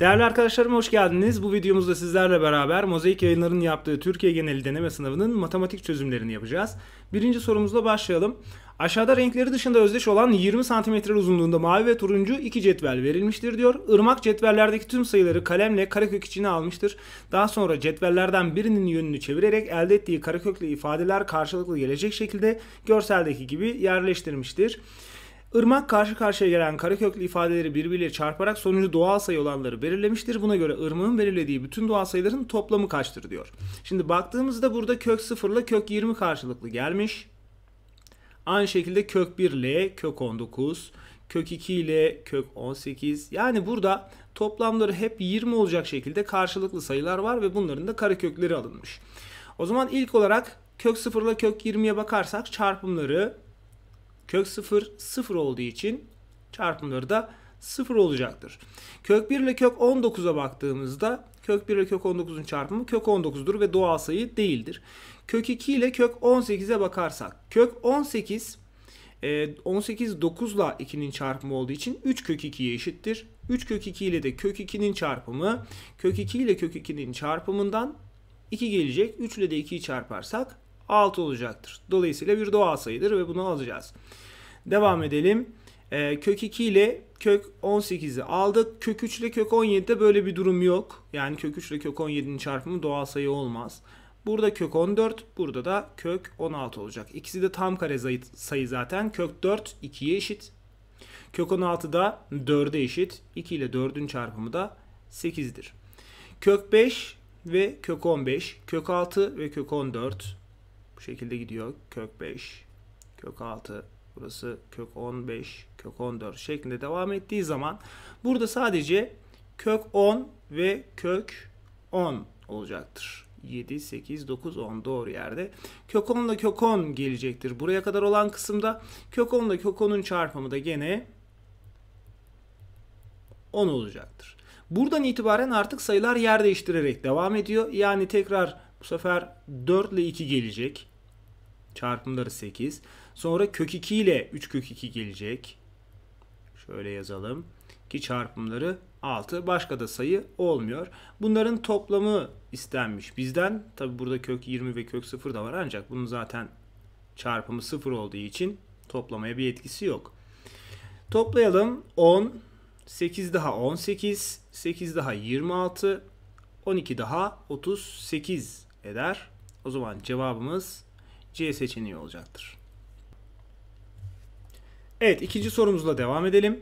Değerli arkadaşlarım hoş geldiniz. Bu videomuzda sizlerle beraber Mozaik Yayınları'nın yaptığı Türkiye geneli deneme sınavının matematik çözümlerini yapacağız. Birinci sorumuzla başlayalım. Aşağıda renkleri dışında özdeş olan 20 cm uzunluğunda mavi ve turuncu iki cetvel verilmiştir diyor. Irmak cetvellerdeki tüm sayıları kalemle karekök içine almıştır. Daha sonra cetvellerden birinin yönünü çevirerek elde ettiği kareköklü ifadeler karşılıklı gelecek şekilde görseldeki gibi yerleştirmiştir. Irmak karşı karşıya gelen kareköklü ifadeleri birbiriyle çarparak sonucu doğal sayı olanları belirlemiştir. Buna göre ırmağın belirlediği bütün doğal sayıların toplamı kaçtır diyor. Şimdi baktığımızda burada kök 0 ile kök 20 karşılıklı gelmiş. Aynı şekilde kök 1 ile kök 19, kök 2 ile kök 18. Yani burada toplamları hep 20 olacak şekilde karşılıklı sayılar var ve bunların da karekökleri alınmış. O zaman ilk olarak kök 0 ile kök 20'ye bakarsak çarpımları Kök 0 0 olduğu için çarpımları da 0 olacaktır. Kök 1 ile kök 19'a baktığımızda kök 1 ile kök 19'un çarpımı kök 19'dur ve doğal sayı değildir. Kök 2 ile kök 18'e bakarsak kök 18 18 9 ile 2'nin çarpımı olduğu için 3 kök 2'ye eşittir. 3 kök 2 ile de kök 2'nin çarpımı kök 2 ile kök 2'nin çarpımından 2 gelecek. 3 ile de 2'yi çarparsak 6 olacaktır. Dolayısıyla bir doğal sayıdır ve bunu alacağız. Devam edelim. E, kök 2 ile kök 18'i aldık. Kök 3 ile kök 17'de böyle bir durum yok. Yani kök 3 ile kök 17'nin çarpımı doğal sayı olmaz. Burada kök 14, burada da kök 16 olacak. İkisi de tam kare sayı zaten. Kök 4 2'ye eşit. Kök 16 da 4'e eşit. 2 ile 4'ün çarpımı da 8'dir. Kök 5 ve kök 15, kök 6 ve kök 14, bu şekilde gidiyor. Kök 5, kök 6, burası kök 15, kök 14 şeklinde devam ettiği zaman burada sadece kök 10 ve kök 10 olacaktır. 7, 8, 9, 10 doğru yerde. Kök 10 ile kök 10 gelecektir. Buraya kadar olan kısımda kök 10 ile kök 10'un çarpımı da gene 10 olacaktır. Buradan itibaren artık sayılar yer değiştirerek devam ediyor. Yani tekrar bu sefer 4 ile 2 gelecek. Çarpımları 8. Sonra kök 2 ile 3 kök 2 gelecek. Şöyle yazalım. Ki çarpımları 6. Başka da sayı olmuyor. Bunların toplamı istenmiş bizden. Tabi burada kök 20 ve kök 0 da var. Ancak bunun zaten çarpımı 0 olduğu için toplamaya bir etkisi yok. Toplayalım. 10, 8 daha 18, 8 daha 26, 12 daha 38 eder. O zaman cevabımız C seçeneği olacaktır. Evet ikinci sorumuzla devam edelim.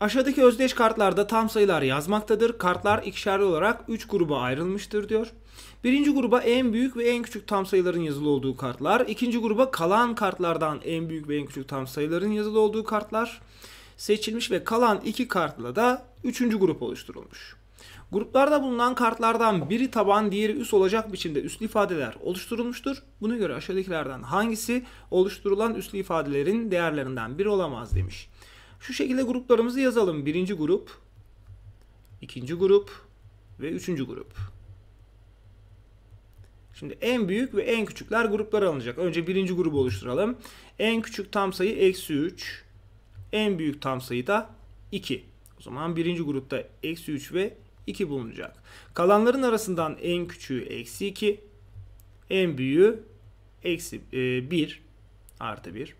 Aşağıdaki özdeş kartlarda tam sayılar yazmaktadır. Kartlar ikişerli olarak 3 gruba ayrılmıştır diyor. Birinci gruba en büyük ve en küçük tam sayıların yazılı olduğu kartlar. ikinci gruba kalan kartlardan en büyük ve en küçük tam sayıların yazılı olduğu kartlar. Seçilmiş ve kalan iki kartla da üçüncü grup oluşturulmuş. Gruplarda bulunan kartlardan biri taban diğeri üs olacak biçimde üslü ifadeler oluşturulmuştur. Buna göre aşağıdakilerden hangisi oluşturulan üslü ifadelerin değerlerinden biri olamaz demiş. Şu şekilde gruplarımızı yazalım. Birinci grup, ikinci grup ve üçüncü grup. Şimdi en büyük ve en küçükler gruplar alınacak. Önce birinci grubu oluşturalım. En küçük tam sayı eksi 3. En büyük tam sayı da 2. O zaman birinci grupta eksi 3 ve 2 bulunacak. Kalanların arasından en küçüğü eksi 2, en büyüğü eksi e, 1 artı 1.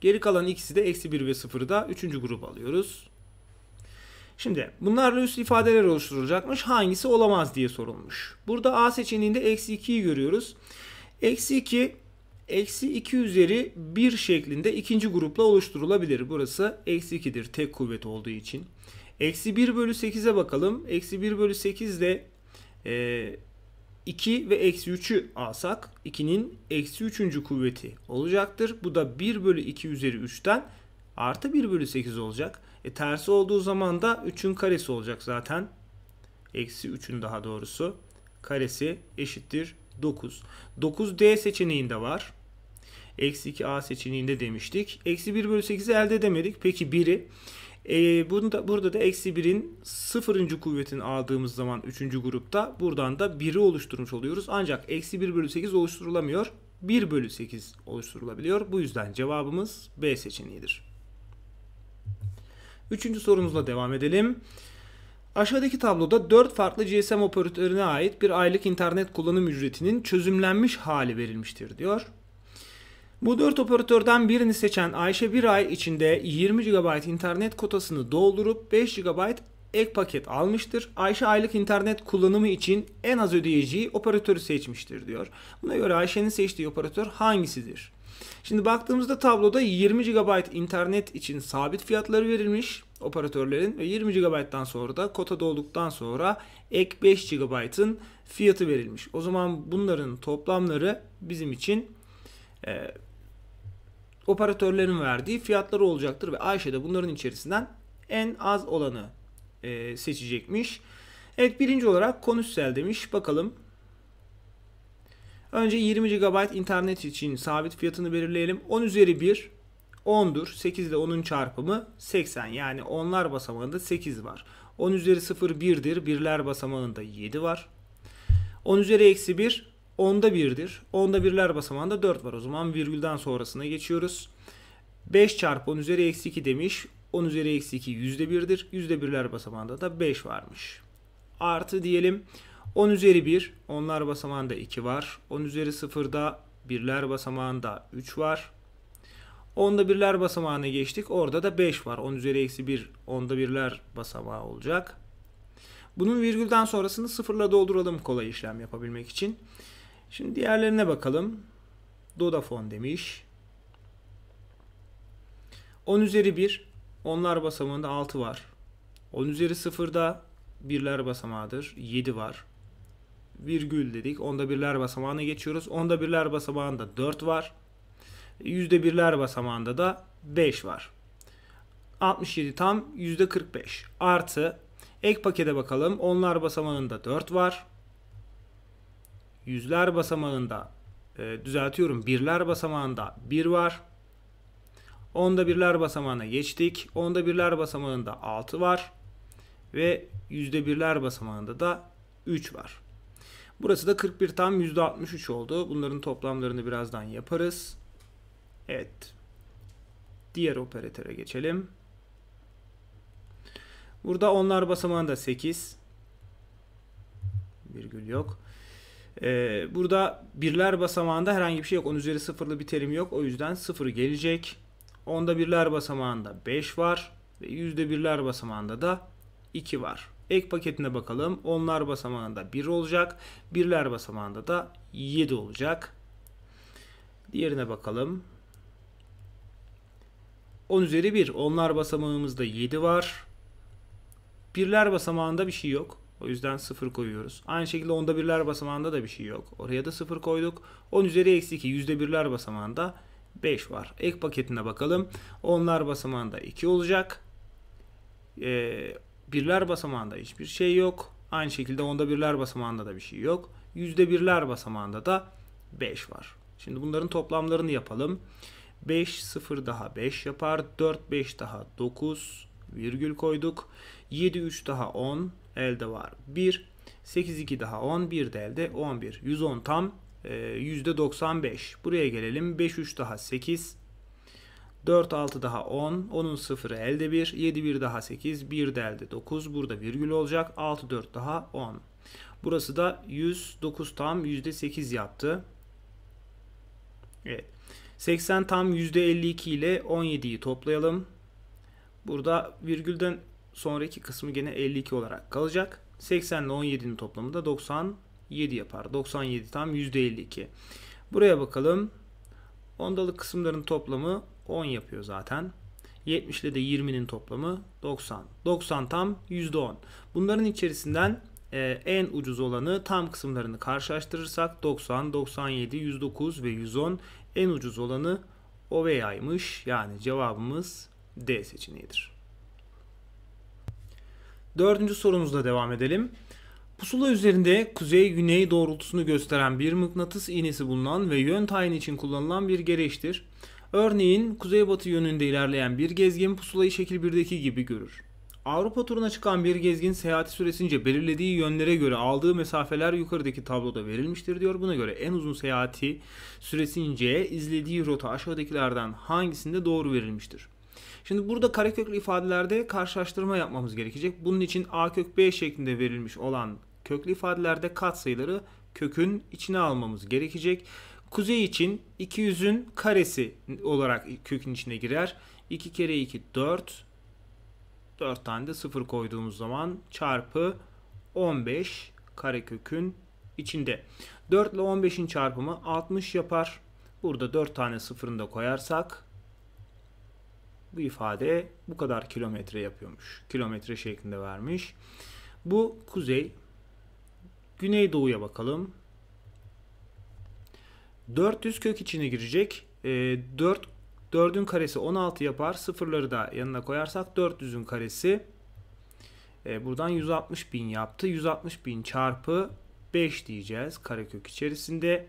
Geri kalan ikisi de eksi 1 ve 0'ı da 3. grup alıyoruz. Şimdi bunlarla üst ifadeler oluşturulacakmış. Hangisi olamaz diye sorulmuş. Burada A seçeneğinde eksi 2'yi görüyoruz. Eksi 2 eksi 2 üzeri 1 şeklinde ikinci grupla oluşturulabilir. Burası eksi 2'dir tek kuvvet olduğu için. Eksi 1 bölü 8'e bakalım. Eksi 1 bölü 8 de e, 2 ve eksi 3'ü alsak 2'nin eksi 3. kuvveti olacaktır. Bu da 1 bölü 2 üzeri 3'ten artı 1 bölü 8 olacak. E, tersi olduğu zaman da 3'ün karesi olacak zaten. Eksi 3'ün daha doğrusu karesi eşittir 9. 9D seçeneğinde var. Eksi 2A seçeneğinde demiştik. Eksi 1 bölü 8'i elde edemedik. Peki 1'i e, ee, bunu burada da eksi 1'in sıfırıncı kuvvetini aldığımız zaman üçüncü grupta buradan da 1'i oluşturmuş oluyoruz. Ancak eksi 1 bölü 8 oluşturulamıyor. 1 bölü 8 oluşturulabiliyor. Bu yüzden cevabımız B seçeneğidir. Üçüncü sorumuzla devam edelim. Aşağıdaki tabloda 4 farklı GSM operatörüne ait bir aylık internet kullanım ücretinin çözümlenmiş hali verilmiştir diyor. Bu 4 operatörden birini seçen Ayşe bir ay içinde 20 GB internet kotasını doldurup 5 GB ek paket almıştır. Ayşe aylık internet kullanımı için en az ödeyeceği operatörü seçmiştir diyor. Buna göre Ayşe'nin seçtiği operatör hangisidir? Şimdi baktığımızda tabloda 20 GB internet için sabit fiyatları verilmiş operatörlerin ve 20 GB'dan sonra da kota dolduktan sonra ek 5 GB'ın fiyatı verilmiş. O zaman bunların toplamları bizim için e, operatörlerin verdiği fiyatları olacaktır ve Ayşe de bunların içerisinden en az olanı e, seçecekmiş. Evet birinci olarak Konüsel demiş. Bakalım. Önce 20 GB internet için sabit fiyatını belirleyelim. 10 üzeri 1 10'dur. 8 ile 10'un çarpımı 80. Yani onlar basamağında 8 var. 10 üzeri 0 1'dir. Birler basamağında 7 var. 10 üzeri eksi 1 onda birdir. Onda birler basamağında 4 var. O zaman virgülden sonrasına geçiyoruz. 5 çarpı 10 üzeri eksi 2 demiş. 10 üzeri eksi 2 yüzde birdir. Yüzde birler basamağında da 5 varmış. Artı diyelim 10 üzeri 1 onlar basamağında 2 var. 10 üzeri 0'da birler basamağında 3 var. Onda birler basamağına geçtik. Orada da 5 var. 10 üzeri eksi 1 onda birler basamağı olacak. Bunun virgülden sonrasını sıfırla dolduralım kolay işlem yapabilmek için. Şimdi diğerlerine bakalım. Dodafone demiş. 10 üzeri 1. Onlar basamağında 6 var. 10 üzeri 0'da birler basamağıdır. 7 var. Virgül dedik. Onda birler basamağına geçiyoruz. Onda birler basamağında 4 var. Yüzde birler basamağında da 5 var. 67 tam yüzde %45 artı ek pakete bakalım. Onlar basamağında 4 var yüzler basamağında e, düzeltiyorum birler basamağında bir var. Onda birler basamağına geçtik. Onda birler basamağında 6 var. Ve yüzde birler basamağında da 3 var. Burası da 41 tam yüzde %63 oldu. Bunların toplamlarını birazdan yaparız. Evet. Diğer operatöre geçelim. Burada onlar basamağında 8. Virgül yok. Ee, burada birler basamağında herhangi bir şey yok. 10 üzeri sıfırlı bir terim yok. O yüzden sıfır gelecek. Onda birler basamağında 5 var. Ve yüzde birler basamağında da 2 var. Ek paketine bakalım. Onlar basamağında 1 olacak. Birler basamağında da 7 olacak. Diğerine bakalım. 10 üzeri 1. Onlar basamağımızda 7 var. Birler basamağında bir şey yok. O yüzden 0 koyuyoruz. Aynı şekilde onda birler basamağında da bir şey yok. Oraya da 0 koyduk. 10 üzeri eksi 2 yüzde birler basamağında 5 var. Ek paketine bakalım. Onlar basamağında 2 olacak. Ee, birler basamağında hiçbir şey yok. Aynı şekilde onda birler basamağında da bir şey yok. Yüzde birler basamağında da 5 var. Şimdi bunların toplamlarını yapalım. 5 0 daha 5 yapar. 4 5 daha 9 virgül koyduk. 7 3 daha 10 elde var 1. 8 2 daha 10. 1 de elde 11. 110 tam e, %95. Buraya gelelim. 5 3 daha 8. 4 6 daha 10. onun 0'ı elde 1. 7 1 daha 8. 1 de elde 9. Burada virgül olacak. 6 4 daha 10. Burası da 109 tam %8 yaptı. Evet. 80 tam %52 ile 17'yi toplayalım. Burada virgülden sonraki kısmı gene 52 olarak kalacak. 80 ile 17'nin toplamı da 97 yapar. 97 tam %52. Buraya bakalım. Ondalık kısımların toplamı 10 yapıyor zaten. 70 ile de 20'nin toplamı 90. 90 tam %10. Bunların içerisinden e, en ucuz olanı tam kısımlarını karşılaştırırsak 90, 97, 109 ve 110 en ucuz olanı o veya'ymış. Yani cevabımız D seçeneğidir. Dördüncü sorumuzla devam edelim. Pusula üzerinde kuzey-güney doğrultusunu gösteren bir mıknatıs iğnesi bulunan ve yön tayini için kullanılan bir gereçtir. Örneğin kuzey batı yönünde ilerleyen bir gezgin pusulayı şekil 1'deki gibi görür. Avrupa turuna çıkan bir gezgin seyahati süresince belirlediği yönlere göre aldığı mesafeler yukarıdaki tabloda verilmiştir diyor. Buna göre en uzun seyahati süresince izlediği rota aşağıdakilerden hangisinde doğru verilmiştir? Şimdi burada kareköklü ifadelerde karşılaştırma yapmamız gerekecek. Bunun için a kök b şeklinde verilmiş olan köklü ifadelerde katsayıları kökün içine almamız gerekecek. Kuzey için 200'ün karesi olarak kökün içine girer. 2 kere 2 4. 4 tane de 0 koyduğumuz zaman çarpı 15 karekökün içinde. 4 ile 15'in çarpımı 60 yapar. Burada 4 tane sıfırını da koyarsak bu ifade bu kadar kilometre yapıyormuş. Kilometre şeklinde vermiş. Bu kuzey. Güneydoğu'ya bakalım. 400 kök içine girecek. E, 4 4'ün karesi 16 yapar. Sıfırları da yanına koyarsak 400'ün karesi e, buradan 160 bin yaptı. 160 bin çarpı 5 diyeceğiz karekök içerisinde.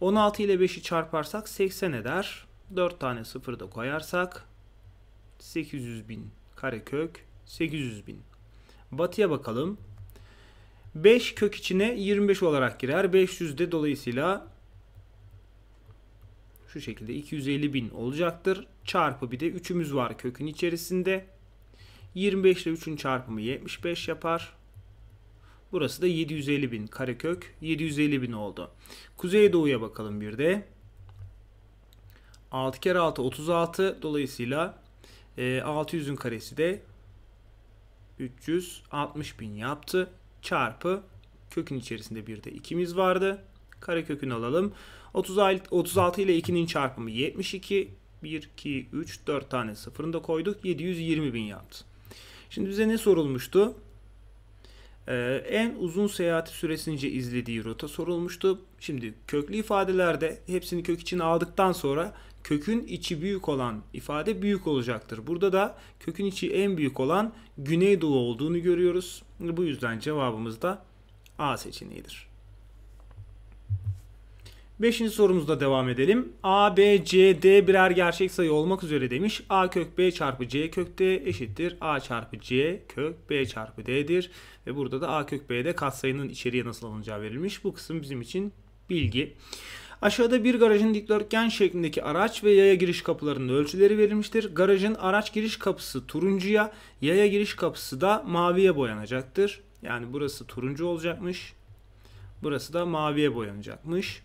16 ile 5'i çarparsak 80 eder. 4 tane sıfır da koyarsak 800 bin karekök 800 bin. Batıya bakalım. 5 kök içine 25 olarak girer. 500 de dolayısıyla şu şekilde 250 bin olacaktır. Çarpı bir de 3'ümüz var kökün içerisinde. 25 ile 3'ün çarpımı 75 yapar. Burası da 750 bin karekök 750 bin oldu. Kuzeydoğu'ya bakalım bir de. 6 kere 6 36 dolayısıyla e, ee, 600'ün karesi de 360 bin yaptı. Çarpı kökün içerisinde bir de 2'miz vardı. Kare kökünü alalım. 36 ile 2'nin çarpımı 72. 1, 2, 3, 4 tane sıfırını da koyduk. 720 bin yaptı. Şimdi bize ne sorulmuştu? Ee, en uzun seyahati süresince izlediği rota sorulmuştu. Şimdi köklü ifadelerde hepsini kök için aldıktan sonra kökün içi büyük olan ifade büyük olacaktır. Burada da kökün içi en büyük olan Güneydoğu olduğunu görüyoruz. Bu yüzden cevabımız da A seçeneğidir. Beşinci sorumuzda devam edelim. A, B, C, D birer gerçek sayı olmak üzere demiş. A kök B çarpı C kök D eşittir. A çarpı C kök B çarpı D'dir. Ve burada da A kök B'de katsayının içeriye nasıl alınacağı verilmiş. Bu kısım bizim için bilgi. Aşağıda bir garajın dikdörtgen şeklindeki araç ve yaya giriş kapılarının ölçüleri verilmiştir. Garajın araç giriş kapısı turuncuya, yaya giriş kapısı da maviye boyanacaktır. Yani burası turuncu olacakmış. Burası da maviye boyanacakmış.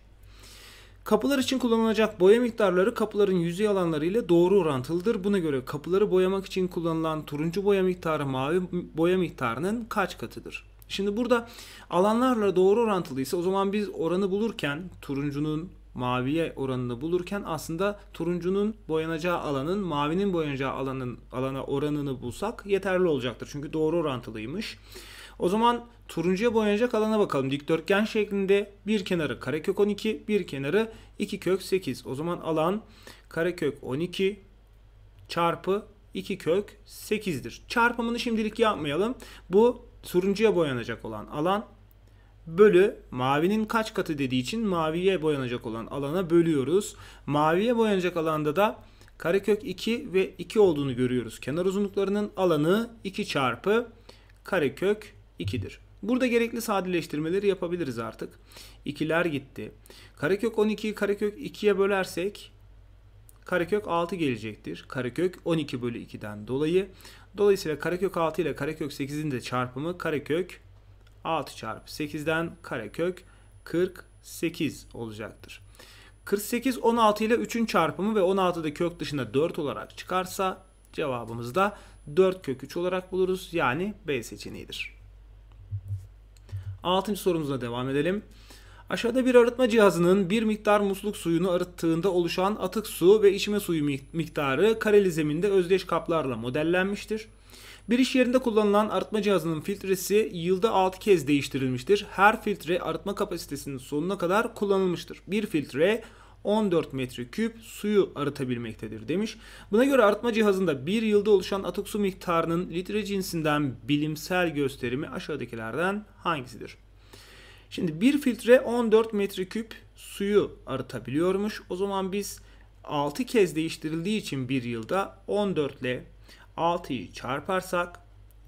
Kapılar için kullanılacak boya miktarları kapıların yüzey alanları ile doğru orantılıdır. Buna göre kapıları boyamak için kullanılan turuncu boya miktarı mavi boya miktarının kaç katıdır? Şimdi burada alanlarla doğru orantılıysa o zaman biz oranı bulurken turuncunun maviye oranını bulurken aslında turuncunun boyanacağı alanın mavinin boyanacağı alanın alana oranını bulsak yeterli olacaktır. Çünkü doğru orantılıymış. O zaman turuncuya boyanacak alana bakalım. Dikdörtgen şeklinde bir kenarı karekök 12, bir kenarı 2 kök 8. O zaman alan karekök 12 çarpı 2 kök 8'dir. Çarpımını şimdilik yapmayalım. Bu turuncuya boyanacak olan alan bölü mavinin kaç katı dediği için maviye boyanacak olan alana bölüyoruz. Maviye boyanacak alanda da karekök 2 ve 2 olduğunu görüyoruz. Kenar uzunluklarının alanı 2 çarpı karekök 2'dir. Burada gerekli sadeleştirmeleri yapabiliriz artık. İkiler gitti. Karekök 12'yi karekök 2'ye bölersek karekök 6 gelecektir. Karekök 12 bölü 2'den dolayı. Dolayısıyla karekök 6 ile karekök 8'in de çarpımı karekök 6 çarpı 8'den karekök 48 olacaktır. 48 16 ile 3'ün çarpımı ve 16'da kök dışında 4 olarak çıkarsa cevabımız da 4 kök 3 olarak buluruz. Yani B seçeneğidir. 6. sorumuzla devam edelim. Aşağıda bir arıtma cihazının bir miktar musluk suyunu arıttığında oluşan atık su ve içme suyu miktarı kareli zeminde özdeş kaplarla modellenmiştir. Bir iş yerinde kullanılan arıtma cihazının filtresi yılda 6 kez değiştirilmiştir. Her filtre arıtma kapasitesinin sonuna kadar kullanılmıştır. Bir filtre 14 metreküp suyu arıtabilmektedir demiş. Buna göre arıtma cihazında bir yılda oluşan atık su miktarının litre cinsinden bilimsel gösterimi aşağıdakilerden hangisidir? Şimdi bir filtre 14 metreküp suyu arıtabiliyormuş. O zaman biz 6 kez değiştirildiği için bir yılda 14 ile 6'yı çarparsak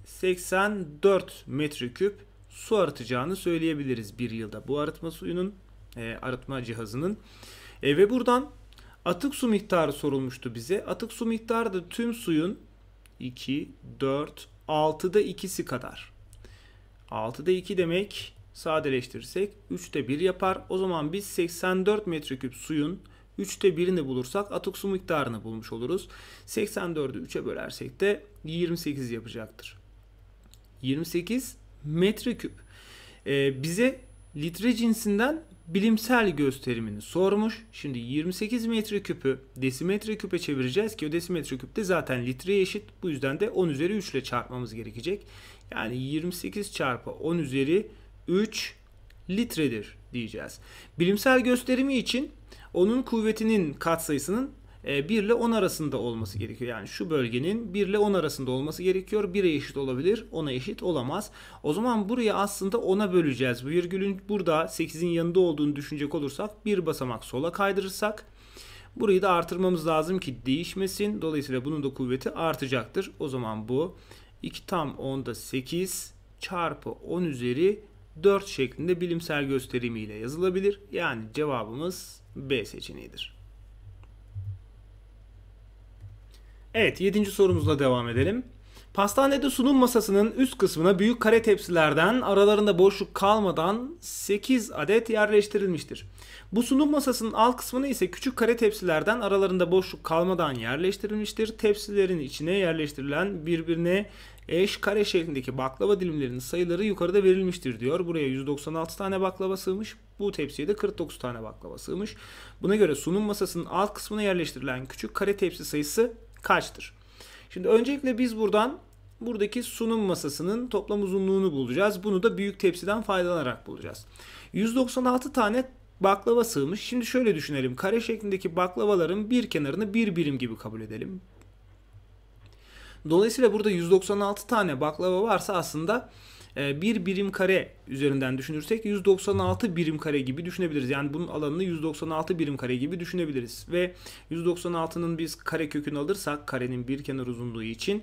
84 metreküp su arıtacağını söyleyebiliriz bir yılda bu arıtma suyunun e, arıtma cihazının. E, ve buradan atık su miktarı sorulmuştu bize. Atık su miktarı da tüm suyun 2, 4, 6'da ikisi kadar. 6'da 2 demek sadeleştirirsek 3'te 1 yapar. O zaman biz 84 metreküp suyun 3'te 1'ini bulursak atık su miktarını bulmuş oluruz. 84'ü 3'e bölersek de 28 yapacaktır. 28 metreküp. Ee, bize litre cinsinden bilimsel gösterimini sormuş. Şimdi 28 metreküpü desimetre küpe çevireceğiz ki o desimetre küp de zaten litreye eşit. Bu yüzden de 10 üzeri 3 ile çarpmamız gerekecek. Yani 28 çarpı 10 üzeri 3 litredir diyeceğiz. Bilimsel gösterimi için onun kuvvetinin katsayısının 1 e, ile 10 arasında olması gerekiyor. Yani şu bölgenin 1 ile 10 arasında olması gerekiyor. 1'e eşit olabilir, 10'a eşit olamaz. O zaman buraya aslında 10'a böleceğiz. Bu Virgülün burada 8'in yanında olduğunu düşünecek olursak bir basamak sola kaydırırsak burayı da artırmamız lazım ki değişmesin. Dolayısıyla bunun da kuvveti artacaktır. O zaman bu 2 tam 10'da 8 çarpı 10 üzeri 4 şeklinde bilimsel gösterimiyle yazılabilir. Yani cevabımız B seçeneğidir. Evet 7. sorumuzla devam edelim. Pastanede sunum masasının üst kısmına büyük kare tepsilerden aralarında boşluk kalmadan 8 adet yerleştirilmiştir. Bu sunum masasının alt kısmına ise küçük kare tepsilerden aralarında boşluk kalmadan yerleştirilmiştir. Tepsilerin içine yerleştirilen birbirine eş kare şeklindeki baklava dilimlerinin sayıları yukarıda verilmiştir diyor. Buraya 196 tane baklava sığmış. Bu tepsiye de 49 tane baklava sığmış. Buna göre sunum masasının alt kısmına yerleştirilen küçük kare tepsi sayısı kaçtır? Şimdi öncelikle biz buradan buradaki sunum masasının toplam uzunluğunu bulacağız. Bunu da büyük tepsiden faydalanarak bulacağız. 196 tane baklava sığmış. Şimdi şöyle düşünelim. Kare şeklindeki baklavaların bir kenarını bir birim gibi kabul edelim. Dolayısıyla burada 196 tane baklava varsa aslında e, bir birim kare üzerinden düşünürsek 196 birim kare gibi düşünebiliriz. Yani bunun alanını 196 birim kare gibi düşünebiliriz. Ve 196'nın biz kare kökünü alırsak karenin bir kenar uzunluğu için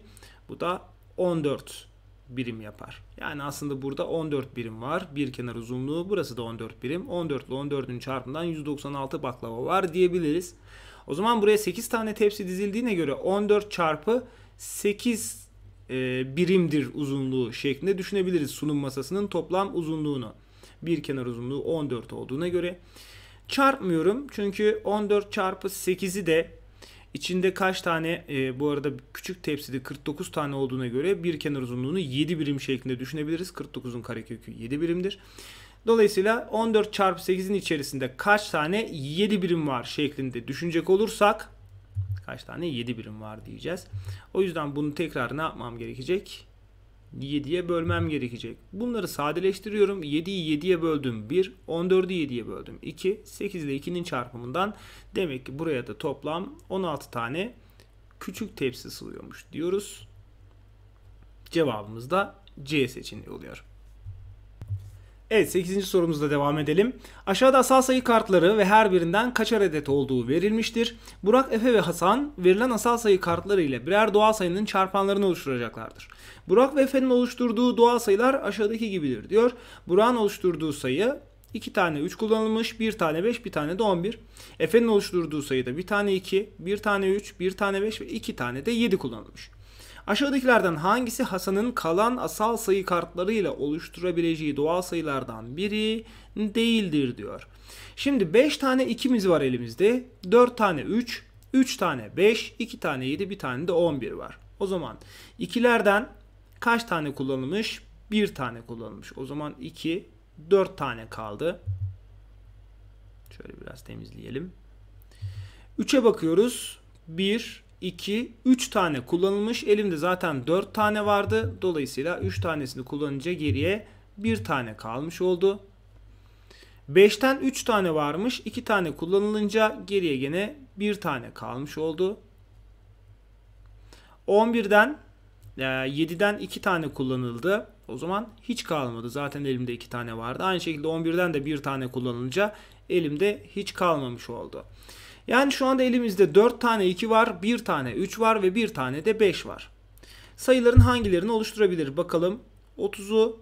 bu da 14 birim yapar. Yani aslında burada 14 birim var. Bir kenar uzunluğu burası da 14 birim. 14 ile 14'ün çarpımından 196 baklava var diyebiliriz. O zaman buraya 8 tane tepsi dizildiğine göre 14 çarpı 8 e, birimdir uzunluğu şeklinde düşünebiliriz sunum masasının toplam uzunluğunu. Bir kenar uzunluğu 14 olduğuna göre çarpmıyorum çünkü 14 çarpı 8'i de içinde kaç tane e, bu arada küçük tepside 49 tane olduğuna göre bir kenar uzunluğunu 7 birim şeklinde düşünebiliriz. 49'un karekökü 7 birimdir. Dolayısıyla 14 çarpı 8'in içerisinde kaç tane 7 birim var şeklinde düşünecek olursak kaç tane? 7 birim var diyeceğiz. O yüzden bunu tekrar ne yapmam gerekecek? 7'ye bölmem gerekecek. Bunları sadeleştiriyorum. 7'yi 7'ye böldüm 1, 14'ü 7'ye böldüm 2, 8 ile 2'nin çarpımından demek ki buraya da toplam 16 tane küçük tepsi sığıyormuş diyoruz. Cevabımız da C seçeneği oluyor. Evet 8. sorumuzla devam edelim. Aşağıda asal sayı kartları ve her birinden kaçar adet olduğu verilmiştir. Burak, Efe ve Hasan verilen asal sayı kartları ile birer doğal sayının çarpanlarını oluşturacaklardır. Burak ve Efe'nin oluşturduğu doğal sayılar aşağıdaki gibidir diyor. Burak'ın oluşturduğu sayı 2 tane 3 kullanılmış, 1 tane 5, 1 tane de 11. Efe'nin oluşturduğu sayıda 1 tane 2, 1 tane 3, 1 tane 5 ve 2 tane de 7 kullanılmış. Aşağıdakilerden hangisi Hasan'ın kalan asal sayı kartlarıyla oluşturabileceği doğal sayılardan biri değildir diyor. Şimdi 5 tane 2'miz var elimizde. 4 tane 3, 3 tane 5, 2 tane 7, 1 tane de 11 var. O zaman 2'lerden kaç tane kullanılmış? 1 tane kullanılmış. O zaman 2, 4 tane kaldı. Şöyle biraz temizleyelim. 3'e bakıyoruz. 1, 2, 3 tane kullanılmış. Elimde zaten 4 tane vardı. Dolayısıyla 3 tanesini kullanınca geriye 1 tane kalmış oldu. 5'ten 3 tane varmış. 2 tane kullanılınca geriye gene 1 tane kalmış oldu. 11'den 7'den 2 tane kullanıldı. O zaman hiç kalmadı. Zaten elimde 2 tane vardı. Aynı şekilde 11'den de 1 tane kullanılınca elimde hiç kalmamış oldu. Yani şu anda elimizde 4 tane 2 var, 1 tane 3 var ve 1 tane de 5 var. Sayıların hangilerini oluşturabilir? Bakalım 30'u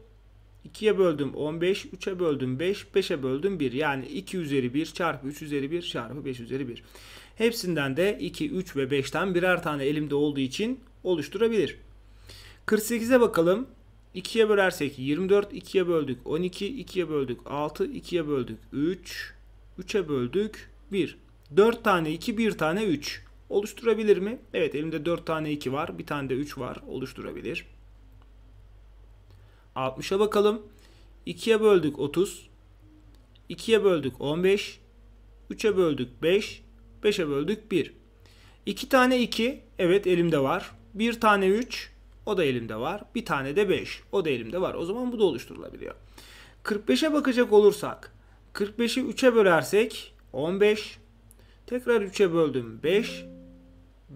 2'ye böldüm 15, 3'e böldüm 5, 5'e böldüm 1. Yani 2 üzeri 1 çarpı 3 üzeri 1 çarpı 5 üzeri 1. Hepsinden de 2, 3 ve 5'ten birer tane elimde olduğu için oluşturabilir. 48'e bakalım. 2'ye bölersek 24, 2'ye böldük 12, 2'ye böldük 6, 2'ye böldük 3, 3'e böldük 1. 4 tane 2, 1 tane 3 oluşturabilir mi? Evet elimde 4 tane 2 var. Bir tane de 3 var. Oluşturabilir. 60'a bakalım. 2'ye böldük 30. 2'ye böldük 15. 3'e böldük 5. 5'e böldük 1. 2 tane 2. Evet elimde var. 1 tane 3. O da elimde var. Bir tane de 5. O da elimde var. O zaman bu da oluşturulabiliyor. 45'e bakacak olursak 45'i 3'e bölersek 15. Tekrar 3'e böldüm 5.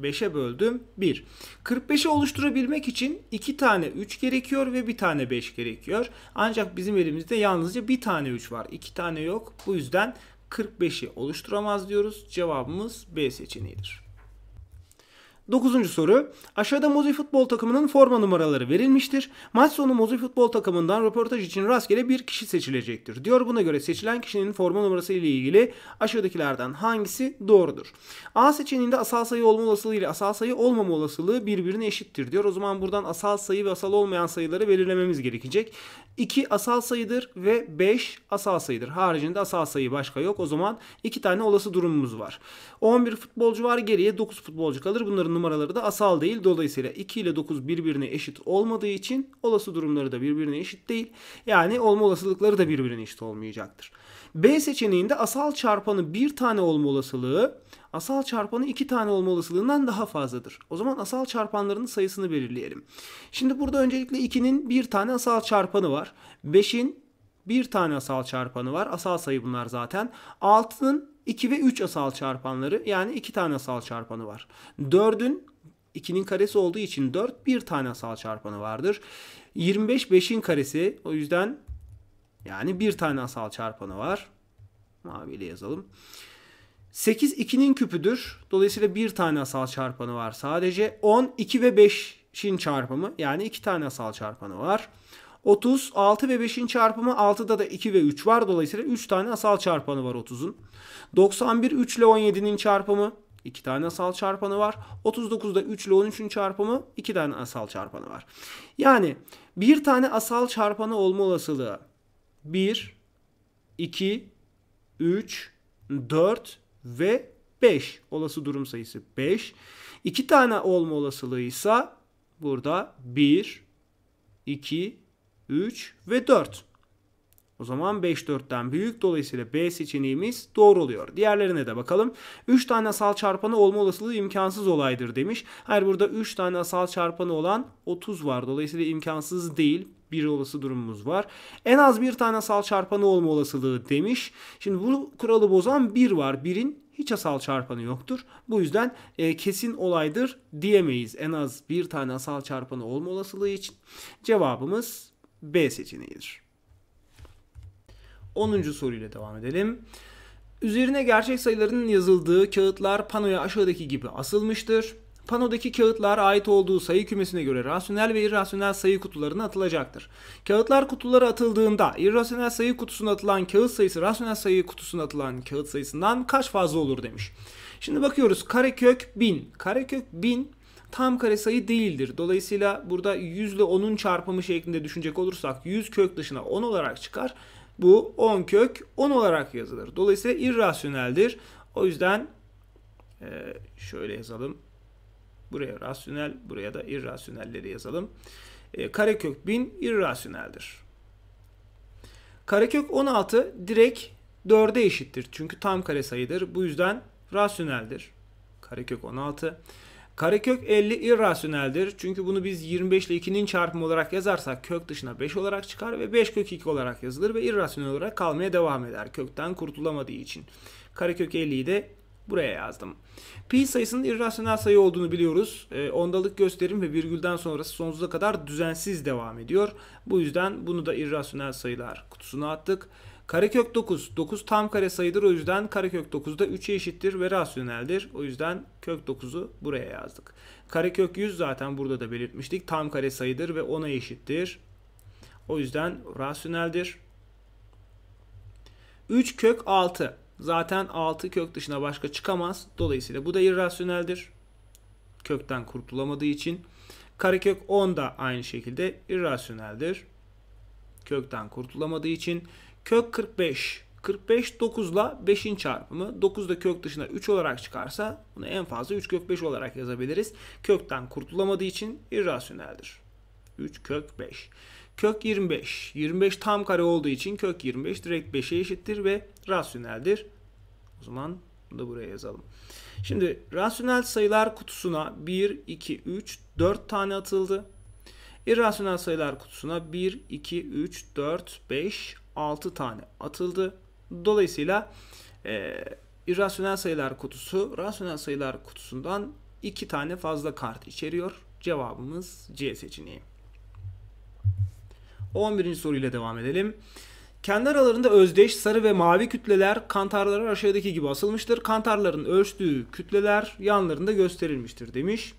5'e böldüm 1. 45'i oluşturabilmek için 2 tane 3 gerekiyor ve 1 tane 5 gerekiyor. Ancak bizim elimizde yalnızca 1 tane 3 var. 2 tane yok. Bu yüzden 45'i oluşturamaz diyoruz. Cevabımız B seçeneğidir. Dokuzuncu soru. Aşağıda Mozi futbol takımının forma numaraları verilmiştir. Maç sonu Mozi futbol takımından röportaj için rastgele bir kişi seçilecektir. Diyor buna göre seçilen kişinin forma numarası ile ilgili aşağıdakilerden hangisi doğrudur? A seçeneğinde asal sayı olma olasılığı ile asal sayı olmama olasılığı birbirine eşittir diyor. O zaman buradan asal sayı ve asal olmayan sayıları belirlememiz gerekecek. 2 asal sayıdır ve 5 asal sayıdır. Haricinde asal sayı başka yok. O zaman 2 tane olası durumumuz var. 11 futbolcu var geriye 9 futbolcu kalır. Bunların numaraları da asal değil. Dolayısıyla 2 ile 9 birbirine eşit olmadığı için olası durumları da birbirine eşit değil. Yani olma olasılıkları da birbirine eşit olmayacaktır. B seçeneğinde asal çarpanı bir tane olma olasılığı asal çarpanı iki tane olma olasılığından daha fazladır. O zaman asal çarpanların sayısını belirleyelim. Şimdi burada öncelikle 2'nin bir tane asal çarpanı var. 5'in bir tane asal çarpanı var. Asal sayı bunlar zaten. 6'nın 2 ve 3 asal çarpanları yani 2 tane asal çarpanı var. 4'ün 2'nin karesi olduğu için 4 bir tane asal çarpanı vardır. 25 5'in karesi o yüzden yani bir tane asal çarpanı var. Maviyle yazalım. 8 2'nin küpüdür. Dolayısıyla bir tane asal çarpanı var sadece. 10 2 ve 5'in çarpımı yani 2 tane asal çarpanı var. 30, 6 ve 5'in çarpımı 6'da da 2 ve 3 var. Dolayısıyla 3 tane asal çarpanı var 30'un. 91 3 ile 17'nin çarpımı 2 tane asal çarpanı var. 39'da 3 ile 13'ün çarpımı 2 tane asal çarpanı var. Yani bir tane asal çarpanı olma olasılığı 1, 2, 3, 4 ve 5. Olası durum sayısı 5. 2 tane olma olasılığı ise burada 1, 2, 3 ve 4. O zaman 5 4'ten büyük. Dolayısıyla B seçeneğimiz doğru oluyor. Diğerlerine de bakalım. 3 tane asal çarpanı olma olasılığı imkansız olaydır demiş. Hayır burada 3 tane asal çarpanı olan 30 var. Dolayısıyla imkansız değil. Bir olası durumumuz var. En az bir tane asal çarpanı olma olasılığı demiş. Şimdi bu kuralı bozan 1 var. 1'in hiç asal çarpanı yoktur. Bu yüzden e, kesin olaydır diyemeyiz. En az bir tane asal çarpanı olma olasılığı için. Cevabımız B seçeneğidir. 10. soruyla devam edelim. Üzerine gerçek sayıların yazıldığı kağıtlar panoya aşağıdaki gibi asılmıştır. Panodaki kağıtlar ait olduğu sayı kümesine göre rasyonel ve irrasyonel sayı kutularına atılacaktır. Kağıtlar kutulara atıldığında irrasyonel sayı kutusuna atılan kağıt sayısı rasyonel sayı kutusuna atılan kağıt sayısından kaç fazla olur demiş. Şimdi bakıyoruz karekök 1000. Karekök 1000 tam kare sayı değildir. Dolayısıyla burada 100 ile 10'un çarpımı şeklinde düşünecek olursak 100 kök dışına 10 olarak çıkar. Bu 10 kök 10 olarak yazılır. Dolayısıyla irrasyoneldir. O yüzden e, şöyle yazalım. Buraya rasyonel, buraya da irrasyonelleri yazalım. E, karekök 1000 irrasyoneldir. Karekök 16 direkt 4'e eşittir. Çünkü tam kare sayıdır. Bu yüzden rasyoneldir. Karekök 16. Karekök 50 irrasyoneldir. Çünkü bunu biz 25 ile 2'nin çarpımı olarak yazarsak kök dışına 5 olarak çıkar ve 5 kök 2 olarak yazılır ve irrasyonel olarak kalmaya devam eder. Kökten kurtulamadığı için. Karekök 50'yi de buraya yazdım. Pi sayısının irrasyonel sayı olduğunu biliyoruz. E, ondalık gösterim ve virgülden sonrası sonsuza kadar düzensiz devam ediyor. Bu yüzden bunu da irrasyonel sayılar kutusuna attık. Karekök 9. 9 tam kare sayıdır o yüzden karekök 9 da 3'e eşittir ve rasyoneldir. O yüzden kök 9'u buraya yazdık. Karekök 100 zaten burada da belirtmiştik. Tam kare sayıdır ve 10'a eşittir. O yüzden rasyoneldir. 3 kök 6. Zaten 6 kök dışına başka çıkamaz. Dolayısıyla bu da irrasyoneldir. Kökten kurtulamadığı için. Karekök 10 da aynı şekilde irrasyoneldir. Kökten kurtulamadığı için. Kök 45. 45 9 ile 5'in çarpımı. 9 da kök dışına 3 olarak çıkarsa bunu en fazla 3 kök 5 olarak yazabiliriz. Kökten kurtulamadığı için irrasyoneldir. 3 kök 5. Kök 25. 25 tam kare olduğu için kök 25 direkt 5'e eşittir ve rasyoneldir. O zaman bunu da buraya yazalım. Şimdi rasyonel sayılar kutusuna 1, 2, 3, 4 tane atıldı. İrrasyonel sayılar kutusuna 1, 2, 3, 4, 5, 6 tane atıldı. Dolayısıyla e, irrasyonel sayılar kutusu rasyonel sayılar kutusundan 2 tane fazla kart içeriyor. Cevabımız C seçeneği. 11. soruyla devam edelim. Kendi aralarında özdeş sarı ve mavi kütleler kantarlara aşağıdaki gibi asılmıştır. Kantarların ölçtüğü kütleler yanlarında gösterilmiştir demiş.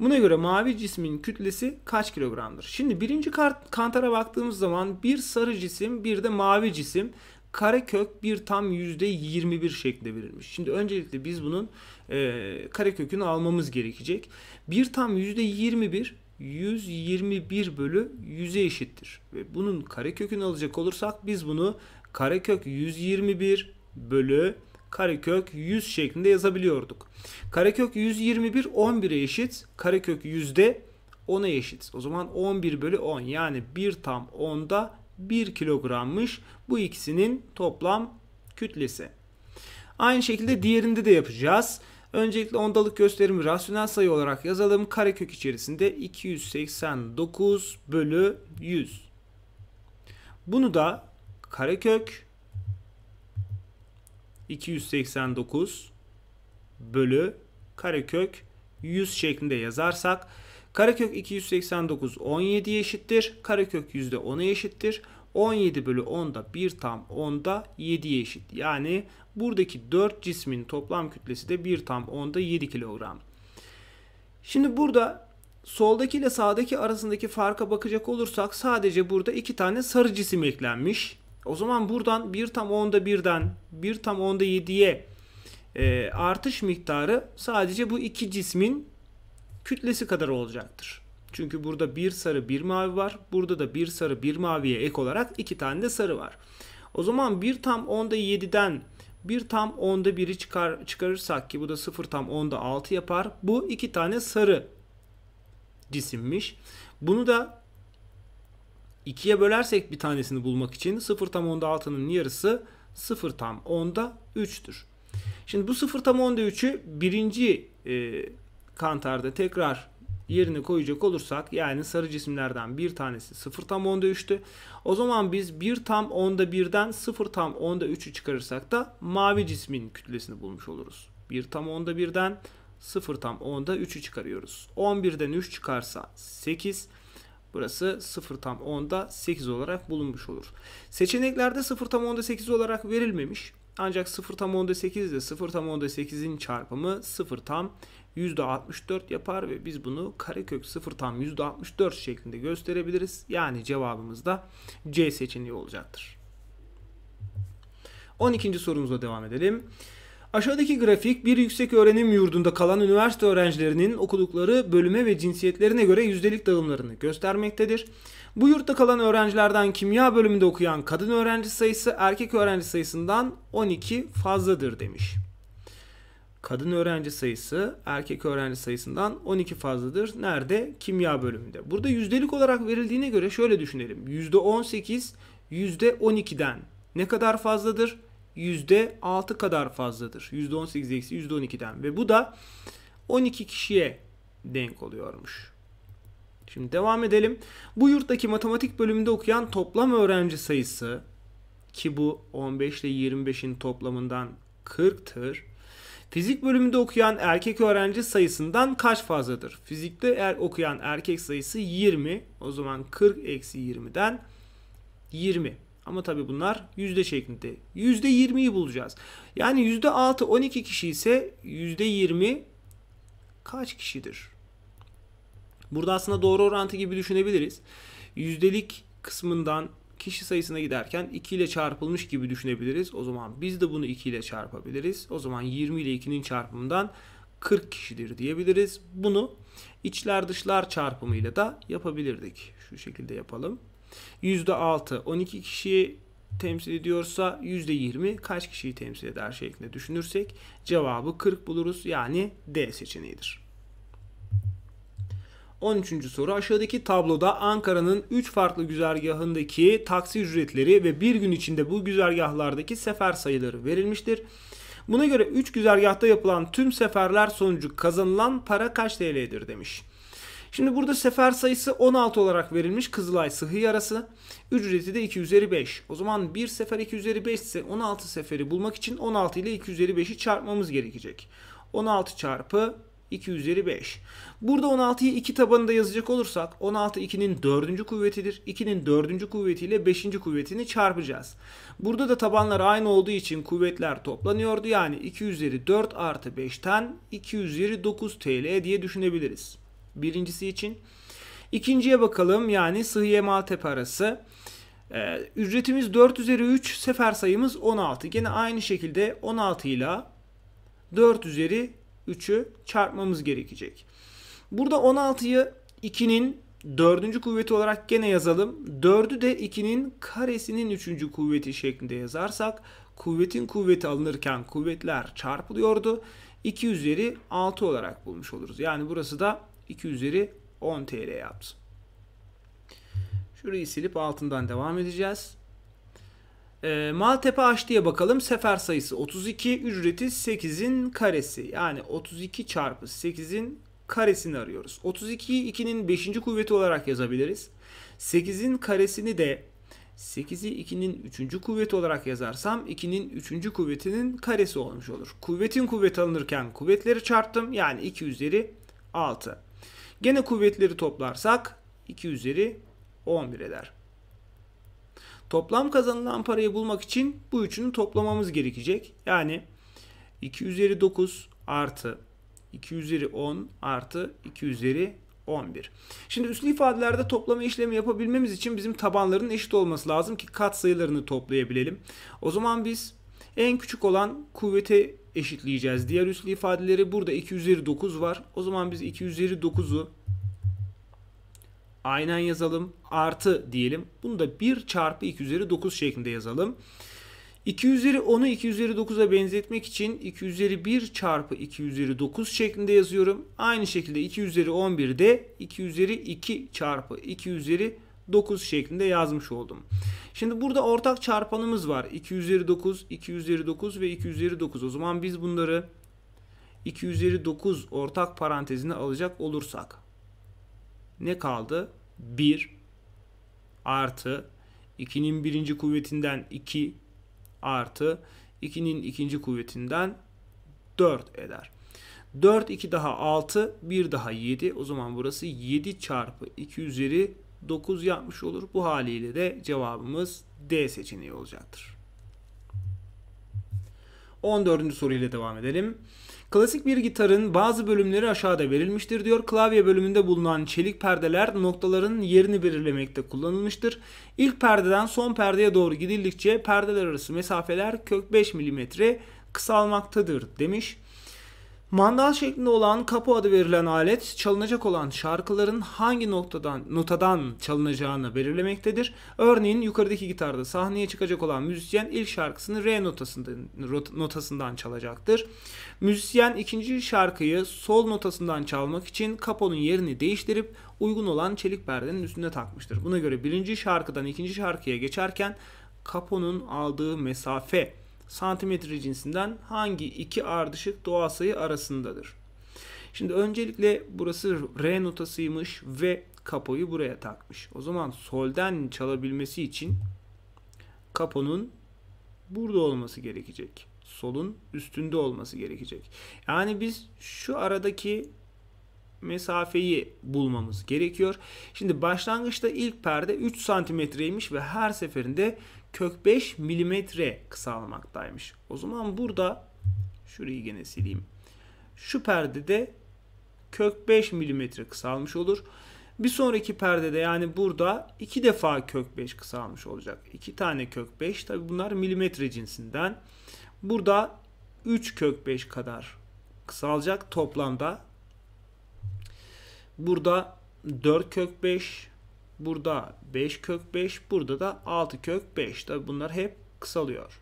Buna göre mavi cismin kütlesi kaç kilogramdır? Şimdi birinci kantara baktığımız zaman bir sarı cisim bir de mavi cisim karekök bir tam yüzde 21 şeklinde verilmiş. Şimdi öncelikle biz bunun e, karekökünü almamız gerekecek. Bir tam yüzde 21 121 bölü 100'e eşittir. Ve bunun karekökünü alacak olursak biz bunu karekök 121 bölü karekök 100 şeklinde yazabiliyorduk. Karekök 121 11'e eşit. Karekök 100'de 10'a eşit. O zaman 11 bölü 10 yani 1 tam 10'da 1 kilogrammış. Bu ikisinin toplam kütlesi. Aynı şekilde diğerinde de yapacağız. Öncelikle ondalık gösterimi rasyonel sayı olarak yazalım. Karekök içerisinde 289 bölü 100. Bunu da karekök 289 bölü karekök 100 şeklinde yazarsak karekök 289 17'ye eşittir. Karekök %10'a eşittir. 17 bölü 10'da 1 tam 10'da 7'ye eşit. Yani buradaki 4 cismin toplam kütlesi de 1 tam 10'da 7 kilogram. Şimdi burada soldaki ile sağdaki arasındaki farka bakacak olursak sadece burada iki tane sarı cisim eklenmiş. O zaman buradan 1 tam 10'da 1'den 1 tam 10'da 7'ye e, artış miktarı sadece bu iki cismin kütlesi kadar olacaktır. Çünkü burada bir sarı bir mavi var. Burada da bir sarı bir maviye ek olarak iki tane de sarı var. O zaman 1 tam 10'da 7'den 1 tam 10'da 1'i çıkar, çıkarırsak ki bu da 0 tam 10'da 6 yapar. Bu iki tane sarı cisimmiş. Bunu da 2'ye bölersek bir tanesini bulmak için 0 tam onda 6'nın yarısı 0 tam onda 3'tür. Şimdi bu 0 tam onda 3'ü birinci e, kantarda tekrar yerine koyacak olursak yani sarı cisimlerden bir tanesi 0 tam onda 3'tü. O zaman biz 1 tam onda 1'den 0 tam onda 3'ü çıkarırsak da mavi cismin kütlesini bulmuş oluruz. 1 tam onda 1'den 0 tam onda 3'ü çıkarıyoruz. 11'den 3 çıkarsa 8, Burası 0 tam 10'da 8 olarak bulunmuş olur. Seçeneklerde 0 tam 10'da 8 olarak verilmemiş. Ancak 0 tam 10'da 8 ile 0 tam 10'da 8'in çarpımı 0 tam %64 yapar ve biz bunu karekök 0 tam %64 şeklinde gösterebiliriz. Yani cevabımız da C seçeneği olacaktır. 12. sorumuza devam edelim. Aşağıdaki grafik bir yüksek öğrenim yurdunda kalan üniversite öğrencilerinin okudukları bölüme ve cinsiyetlerine göre yüzdelik dağılımlarını göstermektedir. Bu yurtta kalan öğrencilerden kimya bölümünde okuyan kadın öğrenci sayısı erkek öğrenci sayısından 12 fazladır demiş. Kadın öğrenci sayısı erkek öğrenci sayısından 12 fazladır. Nerede? Kimya bölümünde. Burada yüzdelik olarak verildiğine göre şöyle düşünelim. %18 %12'den ne kadar fazladır? %6 kadar fazladır. %18 %12'den ve bu da 12 kişiye denk oluyormuş. Şimdi devam edelim. Bu yurttaki matematik bölümünde okuyan toplam öğrenci sayısı ki bu 15 ile 25'in toplamından 40'tır. Fizik bölümünde okuyan erkek öğrenci sayısından kaç fazladır? Fizikte er, okuyan erkek sayısı 20. O zaman 40 eksi 20'den 20. Ama tabi bunlar yüzde şeklinde. Yüzde 20'yi bulacağız. Yani yüzde 6 12 kişi ise yüzde 20 kaç kişidir? Burada aslında doğru orantı gibi düşünebiliriz. Yüzdelik kısmından kişi sayısına giderken 2 ile çarpılmış gibi düşünebiliriz. O zaman biz de bunu 2 ile çarpabiliriz. O zaman 20 ile 2'nin çarpımından 40 kişidir diyebiliriz. Bunu içler dışlar çarpımıyla da yapabilirdik. Şu şekilde yapalım. %6 12 kişiyi temsil ediyorsa %20 kaç kişiyi temsil eder şeklinde düşünürsek cevabı 40 buluruz. Yani D seçeneğidir. 13. soru aşağıdaki tabloda Ankara'nın 3 farklı güzergahındaki taksi ücretleri ve bir gün içinde bu güzergahlardaki sefer sayıları verilmiştir. Buna göre 3 güzergahta yapılan tüm seferler sonucu kazanılan para kaç TL'dir demiş. Şimdi burada sefer sayısı 16 olarak verilmiş Kızılay sıhı yarası. Ücreti de 2 üzeri 5. O zaman bir sefer 2 üzeri 5 ise 16 seferi bulmak için 16 ile 2 üzeri 5'i çarpmamız gerekecek. 16 çarpı 2 üzeri 5. Burada 16'yı 2 tabanında yazacak olursak 16 2'nin 4. kuvvetidir. 2'nin 4. kuvvetiyle 5. kuvvetini çarpacağız. Burada da tabanlar aynı olduğu için kuvvetler toplanıyordu. Yani 2 üzeri 4 artı 5'ten 2 üzeri 9 TL diye düşünebiliriz birincisi için. İkinciye bakalım yani Sıhhiye Maltepe arası. Ee, ücretimiz 4 üzeri 3, sefer sayımız 16. Gene aynı şekilde 16 ile 4 üzeri 3'ü çarpmamız gerekecek. Burada 16'yı 2'nin 4. kuvveti olarak gene yazalım. 4'ü de 2'nin karesinin 3. kuvveti şeklinde yazarsak kuvvetin kuvveti alınırken kuvvetler çarpılıyordu. 2 üzeri 6 olarak bulmuş oluruz. Yani burası da 2 üzeri 10 TL yaptı. Şurayı silip altından devam edeceğiz. E, Maltepe H bakalım. Sefer sayısı 32, ücreti 8'in karesi. Yani 32 çarpı 8'in karesini arıyoruz. 32'yi 2'nin 5. kuvveti olarak yazabiliriz. 8'in karesini de 8'i 2'nin 3. kuvveti olarak yazarsam 2'nin 3. kuvvetinin karesi olmuş olur. Kuvvetin kuvvet alınırken kuvvetleri çarptım. Yani 2 üzeri 6. Gene kuvvetleri toplarsak 2 üzeri 11 eder. Toplam kazanılan parayı bulmak için bu üçünü toplamamız gerekecek. Yani 2 üzeri 9 artı 2 üzeri 10 artı 2 üzeri 11. Şimdi üslü ifadelerde toplama işlemi yapabilmemiz için bizim tabanların eşit olması lazım ki kat sayılarını toplayabilelim. O zaman biz en küçük olan kuvvete eşitleyeceğiz. Diğer üslü ifadeleri burada 2 üzeri 9 var. O zaman biz 2 üzeri 9'u aynen yazalım. Artı diyelim. Bunu da 1 çarpı 2 üzeri 9 şeklinde yazalım. 2 üzeri 10'u 2 üzeri 9'a benzetmek için 2 üzeri 1 çarpı 2 üzeri 9 şeklinde yazıyorum. Aynı şekilde 2 üzeri 11 2 üzeri 2 çarpı 2 üzeri 9 şeklinde yazmış oldum. Şimdi burada ortak çarpanımız var. 2 üzeri 9, 2 üzeri 9 ve 2 üzeri 9. O zaman biz bunları 2 üzeri 9 ortak parantezine alacak olursak ne kaldı? 1 artı 2'nin birinci kuvvetinden 2 artı 2'nin ikinci kuvvetinden 4 eder. 4 2 daha 6 1 daha 7 o zaman burası 7 çarpı 2 üzeri 9 yapmış olur. Bu haliyle de cevabımız D seçeneği olacaktır. 14. soruyla devam edelim. Klasik bir gitarın bazı bölümleri aşağıda verilmiştir diyor. Klavye bölümünde bulunan çelik perdeler noktaların yerini belirlemekte kullanılmıştır. İlk perdeden son perdeye doğru gidildikçe perdeler arası mesafeler kök 5 mm kısalmaktadır demiş. Mandal şeklinde olan kapo adı verilen alet çalınacak olan şarkıların hangi noktadan notadan çalınacağını belirlemektedir. Örneğin yukarıdaki gitarda sahneye çıkacak olan müzisyen ilk şarkısını re notasından, notasından çalacaktır. Müzisyen ikinci şarkıyı sol notasından çalmak için kaponun yerini değiştirip uygun olan çelik perdenin üstüne takmıştır. Buna göre birinci şarkıdan ikinci şarkıya geçerken kaponun aldığı mesafe santimetre cinsinden hangi iki ardışık doğal sayı arasındadır? Şimdi öncelikle burası R notasıymış ve kapoyu buraya takmış. O zaman solden çalabilmesi için kaponun burada olması gerekecek. Solun üstünde olması gerekecek. Yani biz şu aradaki mesafeyi bulmamız gerekiyor. Şimdi başlangıçta ilk perde 3 santimetreymiş ve her seferinde kök 5 milimetre kısalmaktaymış. O zaman burada şurayı gene sileyim. Şu perde de kök 5 milimetre kısalmış olur. Bir sonraki perdede yani burada iki defa kök 5 kısalmış olacak. İki tane kök 5 tabi bunlar milimetre cinsinden. Burada 3 kök 5 kadar kısalacak toplamda. Burada 4 kök 5 Burada 5 kök 5. Burada da 6 kök 5. Tabi bunlar hep kısalıyor.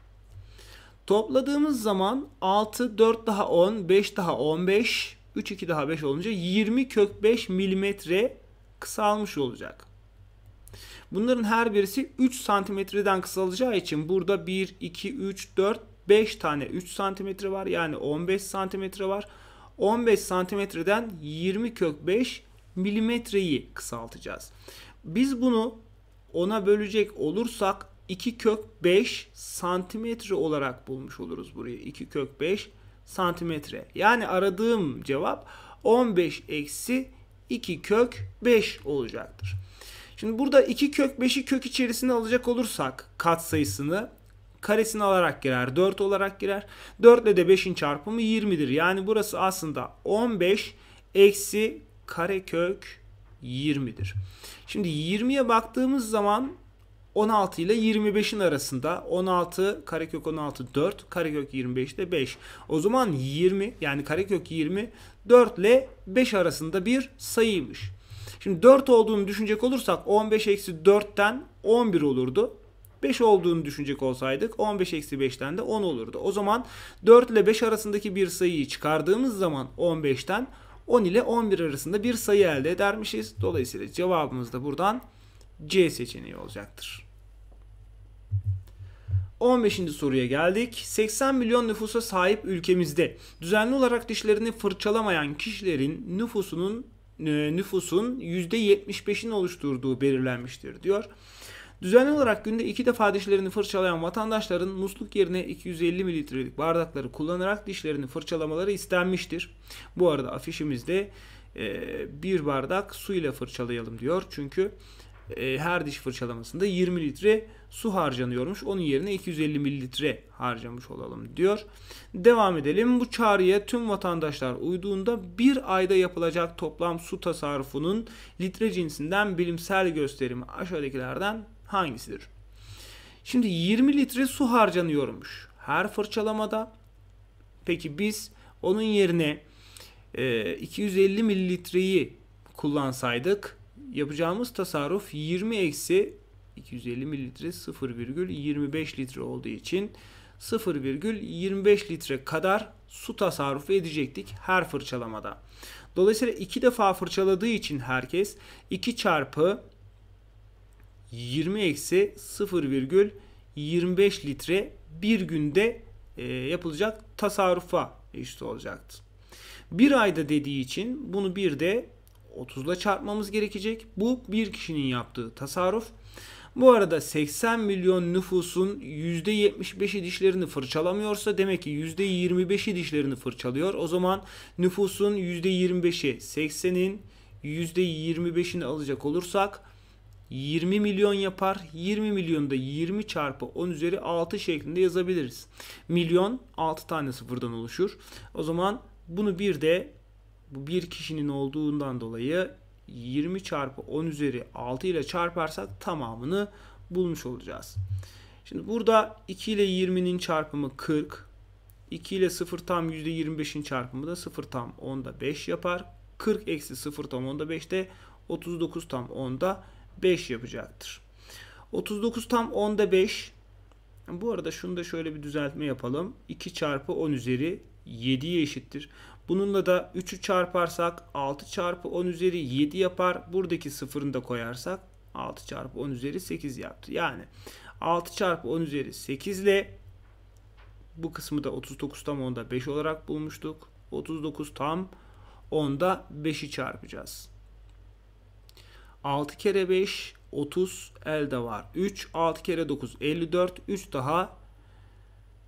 Topladığımız zaman 6, 4 daha 10, 5 daha 15, 3, 2 daha 5 olunca 20 kök 5 milimetre kısalmış olacak. Bunların her birisi 3 santimetreden kısalacağı için burada 1, 2, 3, 4, 5 tane 3 santimetre var. Yani 15 santimetre var. 15 santimetreden 20 kök 5 milimetreyi kısaltacağız. Biz bunu ona bölecek olursak 2 kök 5 santimetre olarak bulmuş oluruz burayı. 2 kök 5 santimetre. Yani aradığım cevap 15 eksi 2 kök 5 olacaktır. Şimdi burada 2 kök 5'i kök içerisine alacak olursak kat sayısını karesini alarak girer. 4 olarak girer. 4 ile de 5'in çarpımı 20'dir. Yani burası aslında 15 eksi kare kök 20'dir. Şimdi 20'ye baktığımız zaman 16 ile 25'in arasında 16 karekök 16 4 karekök 25 de 5. O zaman 20 yani karekök 20 4 ile 5 arasında bir sayıymış. Şimdi 4 olduğunu düşünecek olursak 15 eksi 4'ten 11 olurdu. 5 olduğunu düşünecek olsaydık 15 eksi 5'ten de 10 olurdu. O zaman 4 ile 5 arasındaki bir sayıyı çıkardığımız zaman 15'ten 10 ile 11 arasında bir sayı elde edermişiz. Dolayısıyla cevabımız da buradan C seçeneği olacaktır. 15. soruya geldik. 80 milyon nüfusa sahip ülkemizde düzenli olarak dişlerini fırçalamayan kişilerin nüfusunun e, nüfusun %75'ini oluşturduğu belirlenmiştir diyor. Düzenli olarak günde iki defa dişlerini fırçalayan vatandaşların musluk yerine 250 mililitrelik bardakları kullanarak dişlerini fırçalamaları istenmiştir. Bu arada afişimizde e, bir bardak su ile fırçalayalım diyor. Çünkü e, her diş fırçalamasında 20 litre su harcanıyormuş. Onun yerine 250 mililitre harcamış olalım diyor. Devam edelim. Bu çağrıya tüm vatandaşlar uyduğunda bir ayda yapılacak toplam su tasarrufunun litre cinsinden bilimsel gösterimi aşağıdakilerden hangisidir? Şimdi 20 litre su harcanıyormuş her fırçalamada. Peki biz onun yerine e, 250 mililitreyi kullansaydık yapacağımız tasarruf 20 eksi 250 mililitre 0,25 litre olduğu için 0,25 litre kadar su tasarrufu edecektik her fırçalamada. Dolayısıyla iki defa fırçaladığı için herkes 2 çarpı 20 eksi 0,25 litre bir günde e, yapılacak tasarrufa eşit olacaktı. Bir ayda dediği için bunu bir de 30 ile çarpmamız gerekecek. Bu bir kişinin yaptığı tasarruf. Bu arada 80 milyon nüfusun %75'i dişlerini fırçalamıyorsa demek ki %25'i dişlerini fırçalıyor. O zaman nüfusun %25'i 80'in %25'ini alacak olursak 20 milyon yapar. 20 milyonu da 20 çarpı 10 üzeri 6 şeklinde yazabiliriz. Milyon 6 tane sıfırdan oluşur. O zaman bunu bir de bu bir kişinin olduğundan dolayı 20 çarpı 10 üzeri 6 ile çarparsak tamamını bulmuş olacağız. Şimdi burada 2 ile 20'nin çarpımı 40. 2 ile 0 tam %25'in çarpımı da 0 tam 10'da 5 yapar. 40 eksi 0 tam 10'da 5 de 39 tam 10'da 5 yapacaktır. 39 tam 10'da 5. Bu arada şunu da şöyle bir düzeltme yapalım. 2 çarpı 10 üzeri 7'ye eşittir. Bununla da 3'ü çarparsak 6 çarpı 10 üzeri 7 yapar. Buradaki sıfırını da koyarsak 6 çarpı 10 üzeri 8 yaptı. Yani 6 çarpı 10 üzeri 8 ile bu kısmı da 39 tam 10'da 5 olarak bulmuştuk. 39 tam 10'da 5'i çarpacağız. 6 kere 5 30 elde var. 3 6 kere 9 54 3 daha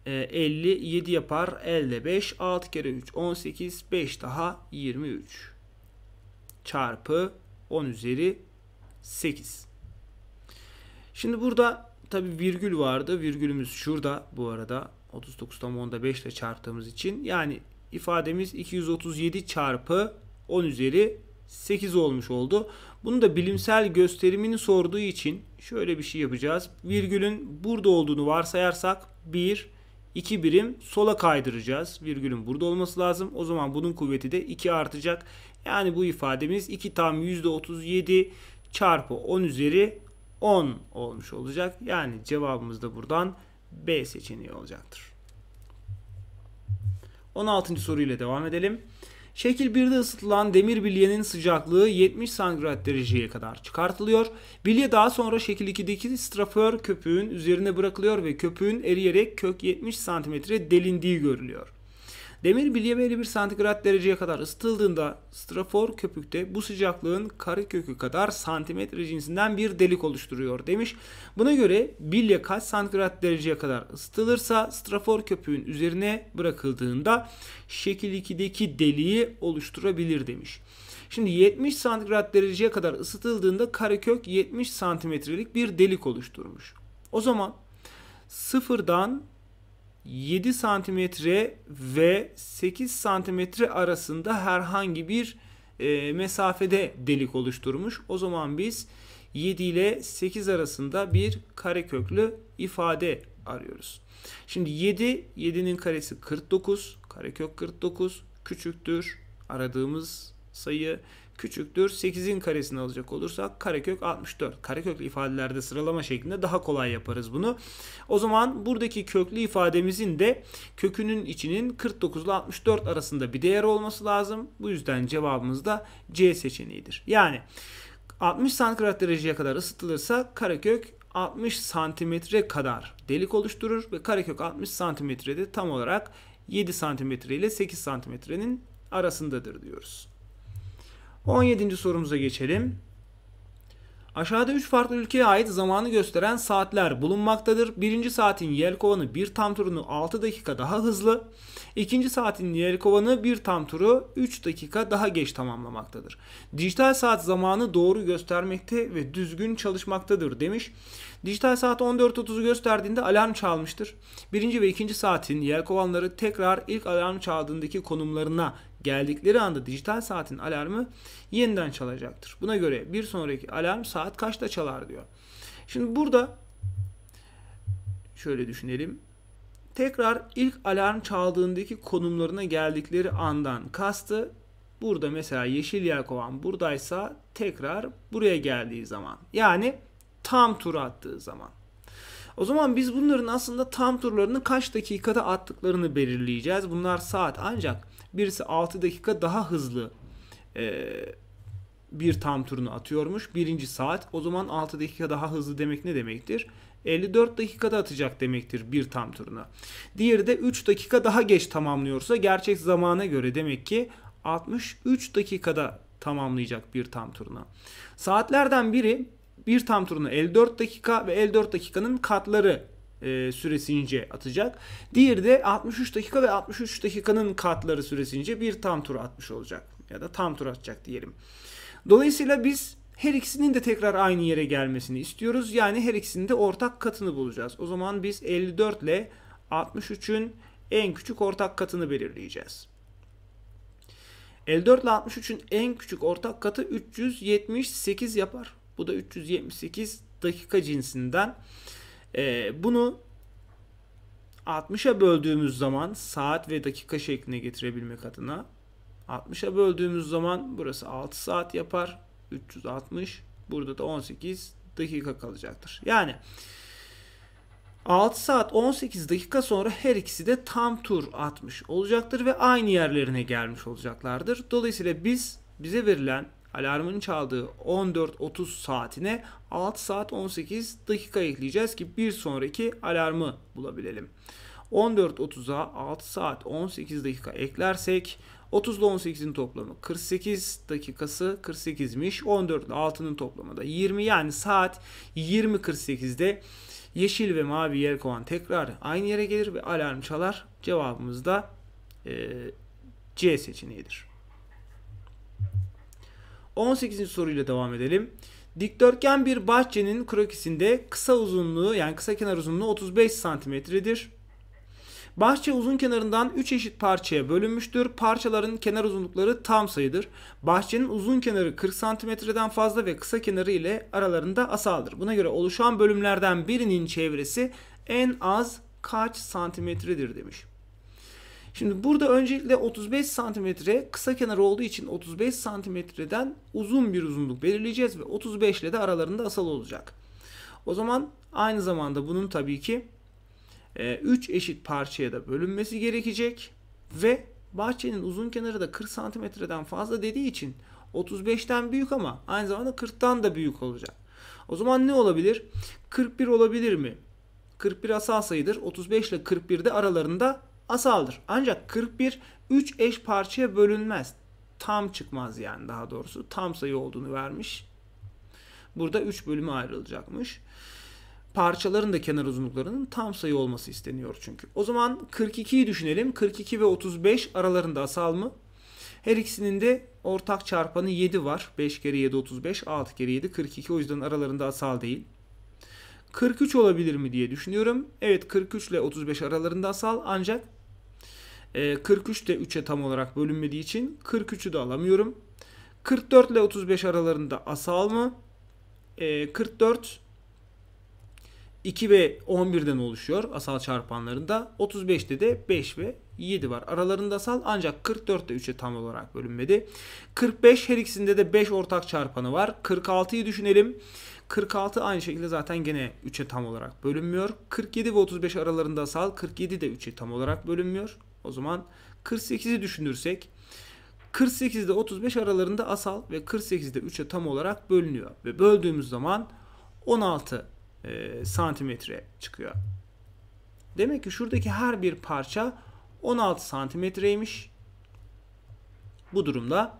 57 e, yapar. Elde 5 6 kere 3 18 5 daha 23 çarpı 10 üzeri 8. Şimdi burada tabi virgül vardı. Virgülümüz şurada bu arada. 39 tam 10'da 5 ile çarptığımız için. Yani ifademiz 237 çarpı 10 üzeri 8 olmuş oldu. Bunu da bilimsel gösterimini sorduğu için şöyle bir şey yapacağız. Virgülün burada olduğunu varsayarsak 1, 2 birim sola kaydıracağız. Virgülün burada olması lazım. O zaman bunun kuvveti de 2 artacak. Yani bu ifademiz 2 tam %37 çarpı 10 üzeri 10 olmuş olacak. Yani cevabımız da buradan B seçeneği olacaktır. 16. soruyla devam edelim. Şekil 1'de ısıtılan demir bilyenin sıcaklığı 70 santigrat dereceye kadar çıkartılıyor. Bilye daha sonra şekil 2'deki straför köpüğün üzerine bırakılıyor ve köpüğün eriyerek kök 70 santimetre delindiği görülüyor. Demir bilye 51 santigrat dereceye kadar ısıtıldığında strafor köpükte bu sıcaklığın karekökü kadar santimetre cinsinden bir delik oluşturuyor demiş. Buna göre bilye kaç santigrat dereceye kadar ısıtılırsa strafor köpüğün üzerine bırakıldığında şekil 2'deki deliği oluşturabilir demiş. Şimdi 70 santigrat dereceye kadar ısıtıldığında karekök 70 santimetrelik bir delik oluşturmuş. O zaman sıfırdan 7 santimetre ve 8 santimetre arasında herhangi bir e, mesafede delik oluşturmuş. O zaman biz 7 ile 8 arasında bir kareköklü ifade arıyoruz. Şimdi 7, 7'nin karesi 49, karekök 49 küçüktür aradığımız sayı küçüktür. 8'in karesini alacak olursak karekök 64. Kareköklü ifadelerde sıralama şeklinde daha kolay yaparız bunu. O zaman buradaki köklü ifademizin de kökünün içinin 49 ile 64 arasında bir değer olması lazım. Bu yüzden cevabımız da C seçeneğidir. Yani 60 santigrat dereceye kadar ısıtılırsa karekök 60 santimetre kadar delik oluşturur ve karekök 60 santimetrede tam olarak 7 santimetre ile 8 santimetrenin arasındadır diyoruz. 17. sorumuza geçelim. Aşağıda 3 farklı ülkeye ait zamanı gösteren saatler bulunmaktadır. Birinci saatin yelkovanı bir tam turunu 6 dakika daha hızlı, 2. saatin yelkovanı bir tam turu 3 dakika daha geç tamamlamaktadır. Dijital saat zamanı doğru göstermekte ve düzgün çalışmaktadır demiş. Dijital saat 14.30'u gösterdiğinde alarm çalmıştır. Birinci ve ikinci saatin yelkovanları tekrar ilk alarm çaldığındaki konumlarına geldikleri anda dijital saatin alarmı yeniden çalacaktır. Buna göre bir sonraki alarm saat kaçta çalar diyor. Şimdi burada şöyle düşünelim. Tekrar ilk alarm çaldığındaki konumlarına geldikleri andan kastı burada mesela yeşil yelkovan buradaysa tekrar buraya geldiği zaman. Yani tam tur attığı zaman. O zaman biz bunların aslında tam turlarını kaç dakikada attıklarını belirleyeceğiz. Bunlar saat ancak Birisi 6 dakika daha hızlı e, bir tam turunu atıyormuş. Birinci saat. O zaman 6 dakika daha hızlı demek ne demektir? 54 dakikada atacak demektir bir tam turuna. Diğeri de 3 dakika daha geç tamamlıyorsa gerçek zamana göre demek ki 63 dakikada tamamlayacak bir tam turuna. Saatlerden biri bir tam turuna 54 dakika ve 54 dakikanın katları e, süresince atacak. Diğeri de 63 dakika ve 63 dakikanın katları süresince bir tam tur atmış olacak. Ya da tam tur atacak diyelim. Dolayısıyla biz her ikisinin de tekrar aynı yere gelmesini istiyoruz. Yani her ikisinin de ortak katını bulacağız. O zaman biz 54 ile 63'ün en küçük ortak katını belirleyeceğiz. 54 ile 63'ün en küçük ortak katı 378 yapar. Bu da 378 dakika cinsinden. E, bunu 60'a böldüğümüz zaman saat ve dakika şekline getirebilmek adına 60'a böldüğümüz zaman burası 6 saat yapar. 360. Burada da 18 dakika kalacaktır. Yani 6 saat 18 dakika sonra her ikisi de tam tur atmış olacaktır ve aynı yerlerine gelmiş olacaklardır. Dolayısıyla biz bize verilen alarmın çaldığı 14.30 saatine 6 saat 18 dakika ekleyeceğiz ki bir sonraki alarmı bulabilelim. 14.30'a 6 saat 18 dakika eklersek 30 ile 18'in toplamı 48 dakikası 48'miş. 14 ile 6'nın toplamı da 20 yani saat 20.48'de yeşil ve mavi yer kovan tekrar aynı yere gelir ve alarm çalar. Cevabımız da e, C seçeneğidir. 18. soruyla devam edelim. Dikdörtgen bir bahçenin krokisinde kısa uzunluğu yani kısa kenar uzunluğu 35 santimetredir. Bahçe uzun kenarından 3 eşit parçaya bölünmüştür. Parçaların kenar uzunlukları tam sayıdır. Bahçenin uzun kenarı 40 santimetreden fazla ve kısa kenarı ile aralarında asaldır. Buna göre oluşan bölümlerden birinin çevresi en az kaç santimetredir demiş. Şimdi burada öncelikle 35 santimetre kısa kenar olduğu için 35 santimetreden uzun bir uzunluk belirleyeceğiz ve 35 ile de aralarında asal olacak. O zaman aynı zamanda bunun tabii ki 3 e, eşit parçaya da bölünmesi gerekecek ve bahçenin uzun kenarı da 40 santimetreden fazla dediği için 35'ten büyük ama aynı zamanda 40'tan da büyük olacak. O zaman ne olabilir? 41 olabilir mi? 41 asal sayıdır. 35 ile 41 de aralarında asaldır. Ancak 41 3 eş parçaya bölünmez. Tam çıkmaz yani daha doğrusu. Tam sayı olduğunu vermiş. Burada 3 bölüme ayrılacakmış. Parçaların da kenar uzunluklarının tam sayı olması isteniyor çünkü. O zaman 42'yi düşünelim. 42 ve 35 aralarında asal mı? Her ikisinin de ortak çarpanı 7 var. 5 kere 7 35, 6 kere 7 42. O yüzden aralarında asal değil. 43 olabilir mi diye düşünüyorum. Evet 43 ile 35 aralarında asal ancak 43 ee, de 3'e tam olarak bölünmediği için 43'ü de alamıyorum. 44 ile 35 aralarında asa alma. 44 ee, 2 ve 11'den oluşuyor asal çarpanlarında. 35'te de 5 ve 7 var. Aralarında asal ancak 44 de 3'e tam olarak bölünmedi. 45 her ikisinde de 5 ortak çarpanı var. 46'yı düşünelim. 46 aynı şekilde zaten gene 3'e tam olarak bölünmüyor. 47 ve 35 aralarında asal. 47 de 3'e tam olarak bölünmüyor. O zaman 48'i düşünürsek 48'de 35 aralarında asal ve 48 48'de 3'e tam olarak bölünüyor. Ve böldüğümüz zaman 16 e, santimetre çıkıyor. Demek ki şuradaki her bir parça 16 santimetreymiş. Bu durumda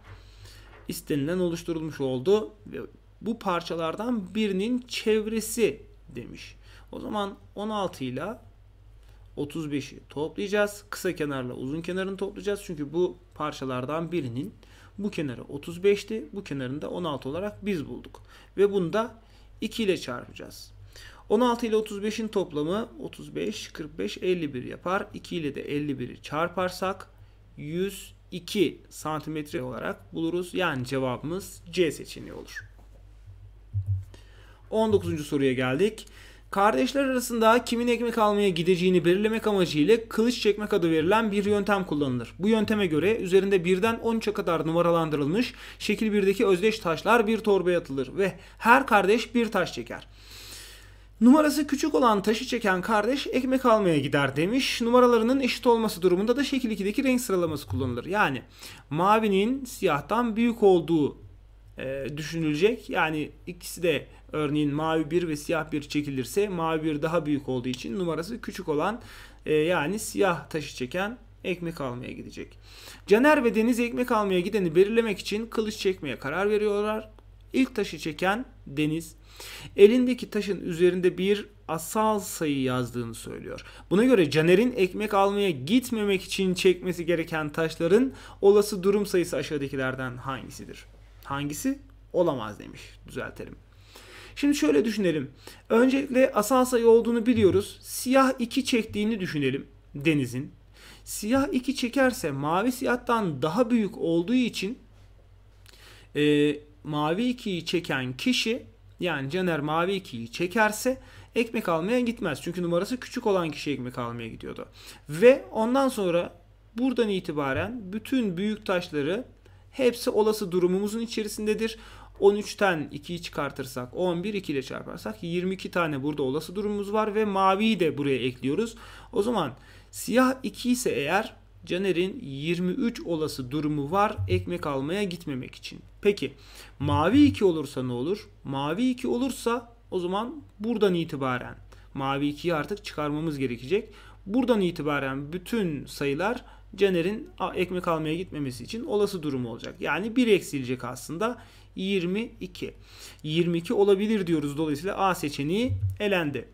istenilen oluşturulmuş oldu. Ve bu parçalardan birinin çevresi demiş. O zaman 16 ile 35'i toplayacağız. Kısa kenarla uzun kenarını toplayacağız. Çünkü bu parçalardan birinin bu kenarı 35'ti. Bu kenarını da 16 olarak biz bulduk. Ve bunu da 2 ile çarpacağız. 16 ile 35'in toplamı 35, 45, 51 yapar. 2 ile de 51'i çarparsak 102 santimetre olarak buluruz. Yani cevabımız C seçeneği olur. 19. soruya geldik. Kardeşler arasında kimin ekmek almaya gideceğini belirlemek amacıyla kılıç çekmek adı verilen bir yöntem kullanılır. Bu yönteme göre üzerinde birden 13'e kadar numaralandırılmış şekil 1'deki özdeş taşlar bir torbaya atılır ve her kardeş bir taş çeker. Numarası küçük olan taşı çeken kardeş ekmek almaya gider demiş. Numaralarının eşit olması durumunda da şekil 2'deki renk sıralaması kullanılır. Yani mavinin siyahtan büyük olduğu e, düşünülecek. Yani ikisi de Örneğin mavi 1 ve siyah 1 çekilirse mavi 1 daha büyük olduğu için numarası küçük olan e, yani siyah taşı çeken ekmek almaya gidecek. Caner ve Deniz ekmek almaya gideni belirlemek için kılıç çekmeye karar veriyorlar. İlk taşı çeken Deniz elindeki taşın üzerinde bir asal sayı yazdığını söylüyor. Buna göre Caner'in ekmek almaya gitmemek için çekmesi gereken taşların olası durum sayısı aşağıdakilerden hangisidir? Hangisi? Olamaz demiş. Düzeltelim. Şimdi şöyle düşünelim. Öncelikle asal sayı olduğunu biliyoruz. Siyah 2 çektiğini düşünelim denizin. Siyah 2 çekerse mavi siyahtan daha büyük olduğu için e, mavi 2'yi çeken kişi yani Caner mavi 2'yi çekerse ekmek almaya gitmez. Çünkü numarası küçük olan kişi ekmek almaya gidiyordu. Ve ondan sonra buradan itibaren bütün büyük taşları hepsi olası durumumuzun içerisindedir. 13'ten 2'yi çıkartırsak 11 2 ile çarparsak 22 tane burada olası durumumuz var ve maviyi de buraya ekliyoruz. O zaman siyah 2 ise eğer Caner'in 23 olası durumu var ekmek almaya gitmemek için. Peki mavi 2 olursa ne olur? Mavi 2 olursa o zaman buradan itibaren mavi 2'yi artık çıkarmamız gerekecek. Buradan itibaren bütün sayılar Caner'in ekmek almaya gitmemesi için olası durumu olacak. Yani 1 eksilecek aslında. 22. 22 olabilir diyoruz. Dolayısıyla A seçeneği elendi.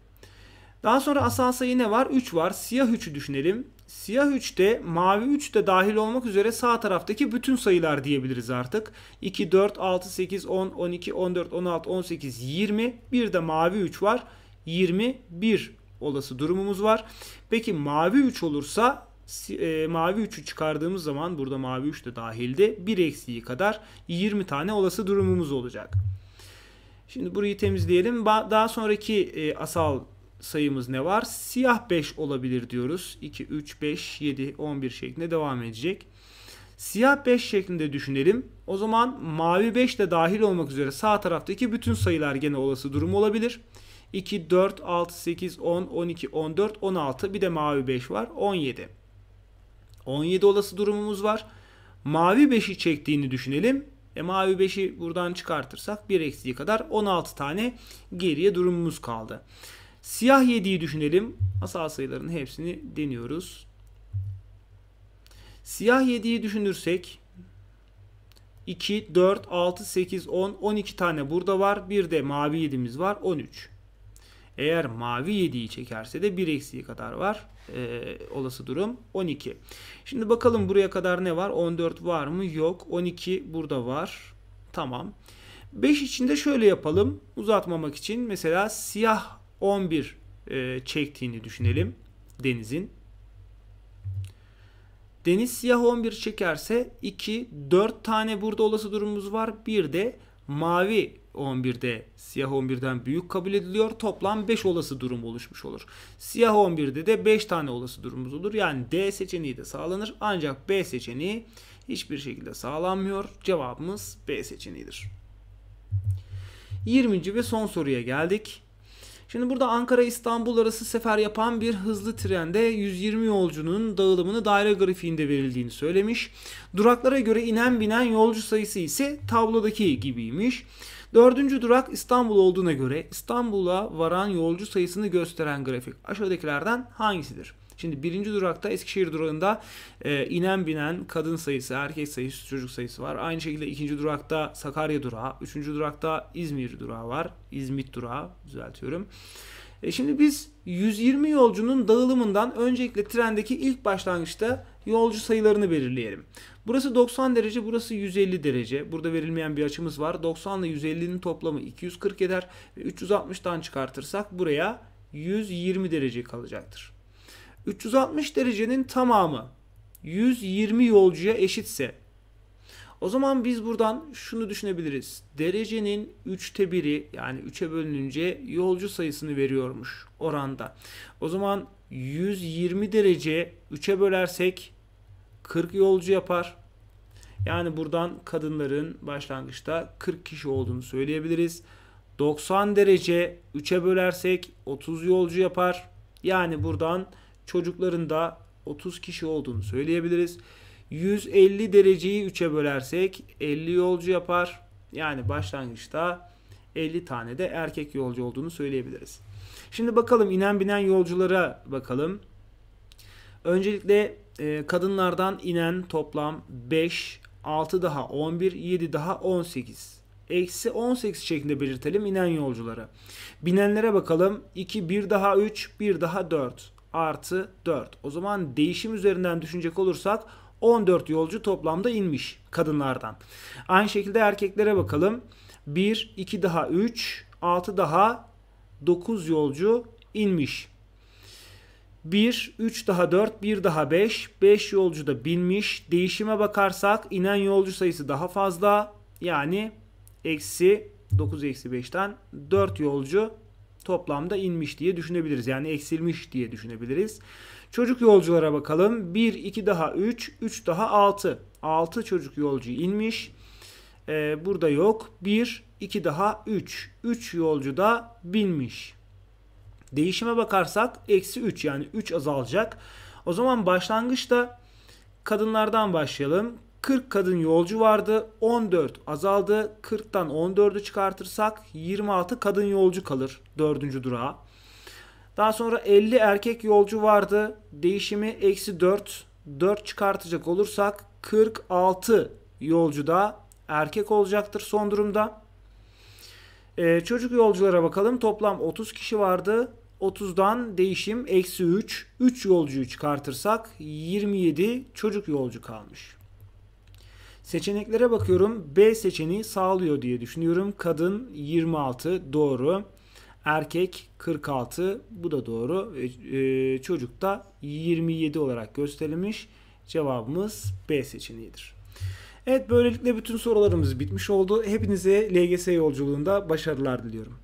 Daha sonra asal sayı ne var? 3 var. Siyah 3'ü düşünelim. Siyah 3'te, mavi 3 de dahil olmak üzere sağ taraftaki bütün sayılar diyebiliriz artık. 2, 4, 6, 8, 10, 12, 14, 16, 18, 20. Bir de mavi 3 var. 21 olası durumumuz var. Peki mavi 3 olursa e, mavi 3'ü çıkardığımız zaman burada mavi 3 de dahildi. 1 eksiği kadar 20 tane olası durumumuz olacak. Şimdi burayı temizleyelim. Daha sonraki e, asal sayımız ne var? Siyah 5 olabilir diyoruz. 2, 3, 5, 7, 11 şeklinde devam edecek. Siyah 5 şeklinde düşünelim. O zaman mavi 5 de dahil olmak üzere sağ taraftaki bütün sayılar gene olası durum olabilir. 2, 4, 6, 8, 10, 12, 14, 16 bir de mavi 5 var 17. 17 olası durumumuz var. Mavi 5'i çektiğini düşünelim. E, mavi 5'i buradan çıkartırsak 1 eksiği kadar 16 tane geriye durumumuz kaldı. Siyah 7'yi düşünelim. Asal sayıların hepsini deniyoruz. Siyah 7'yi düşünürsek 2, 4, 6, 8, 10, 12 tane burada var. Bir de mavi 7'miz var 13. Eğer mavi 7'yi çekerse de 1 eksiği kadar var e, olası durum 12. Şimdi bakalım buraya kadar ne var? 14 var mı? Yok. 12 burada var. Tamam. 5 içinde şöyle yapalım. Uzatmamak için mesela siyah 11 e, çektiğini düşünelim denizin. Deniz siyah 11 çekerse 2, 4 tane burada olası durumumuz var. Bir de mavi 11'de siyah 11'den büyük kabul ediliyor. Toplam 5 olası durum oluşmuş olur. Siyah 11'de de 5 tane olası durumumuz olur. Yani D seçeneği de sağlanır. Ancak B seçeneği hiçbir şekilde sağlanmıyor. Cevabımız B seçeneğidir. 20. ve son soruya geldik. Şimdi burada Ankara İstanbul arası sefer yapan bir hızlı trende 120 yolcunun dağılımını daire grafiğinde verildiğini söylemiş. Duraklara göre inen binen yolcu sayısı ise tablodaki gibiymiş. Dördüncü durak İstanbul olduğuna göre İstanbul'a varan yolcu sayısını gösteren grafik aşağıdakilerden hangisidir? Şimdi birinci durakta Eskişehir durağında e, inen binen kadın sayısı, erkek sayısı, çocuk sayısı var. Aynı şekilde ikinci durakta Sakarya durağı, üçüncü durakta İzmir durağı var. İzmit durağı düzeltiyorum. E şimdi biz 120 yolcunun dağılımından öncelikle trendeki ilk başlangıçta yolcu sayılarını belirleyelim. Burası 90 derece, burası 150 derece. Burada verilmeyen bir açımız var. 90 ile 150'nin toplamı 240 eder. 360'tan çıkartırsak buraya 120 derece kalacaktır. 360 derecenin tamamı 120 yolcuya eşitse o zaman biz buradan şunu düşünebiliriz. Derecenin 3'te 1'i yani 3'e bölününce yolcu sayısını veriyormuş oranda. O zaman 120 derece 3'e bölersek 40 yolcu yapar. Yani buradan kadınların başlangıçta 40 kişi olduğunu söyleyebiliriz. 90 derece 3'e bölersek 30 yolcu yapar. Yani buradan çocukların da 30 kişi olduğunu söyleyebiliriz. 150 dereceyi 3'e bölersek 50 yolcu yapar. Yani başlangıçta 50 tane de erkek yolcu olduğunu söyleyebiliriz. Şimdi bakalım inen binen yolculara bakalım. Öncelikle e, kadınlardan inen toplam 5, 6 daha 11, 7 daha 18. Eksi 18 şeklinde belirtelim inen yolculara. Binenlere bakalım. 2, 1 daha 3, 1 daha 4 artı 4. O zaman değişim üzerinden düşünecek olursak 14 yolcu toplamda inmiş kadınlardan. Aynı şekilde erkeklere bakalım. 1, 2 daha 3, 6 daha 9 yolcu inmiş. 1, 3 daha 4, 1 daha 5, 5 yolcu da binmiş. Değişime bakarsak inen yolcu sayısı daha fazla. Yani eksi 9 eksi 5'ten 4 yolcu toplamda inmiş diye düşünebiliriz. Yani eksilmiş diye düşünebiliriz. Çocuk yolculara bakalım. 1, 2 daha 3, 3 daha 6. 6 çocuk yolcu inmiş. Ee, burada yok. 1, 2 daha 3. 3 yolcu da binmiş. Değişime bakarsak eksi 3 yani 3 azalacak. O zaman başlangıçta kadınlardan başlayalım. 40 kadın yolcu vardı. 14 azaldı. 40'tan 14'ü çıkartırsak 26 kadın yolcu kalır 4. durağa. Daha sonra 50 erkek yolcu vardı. Değişimi eksi 4. 4 çıkartacak olursak 46 yolcu da erkek olacaktır son durumda. Ee, çocuk yolculara bakalım. Toplam 30 kişi vardı. 30'dan değişim eksi 3. 3 yolcuyu çıkartırsak 27 çocuk yolcu kalmış. Seçeneklere bakıyorum. B seçeneği sağlıyor diye düşünüyorum. Kadın 26 doğru. Erkek 46 bu da doğru. E, çocuk da 27 olarak gösterilmiş. Cevabımız B seçeneğidir. Evet böylelikle bütün sorularımız bitmiş oldu. Hepinize LGS yolculuğunda başarılar diliyorum.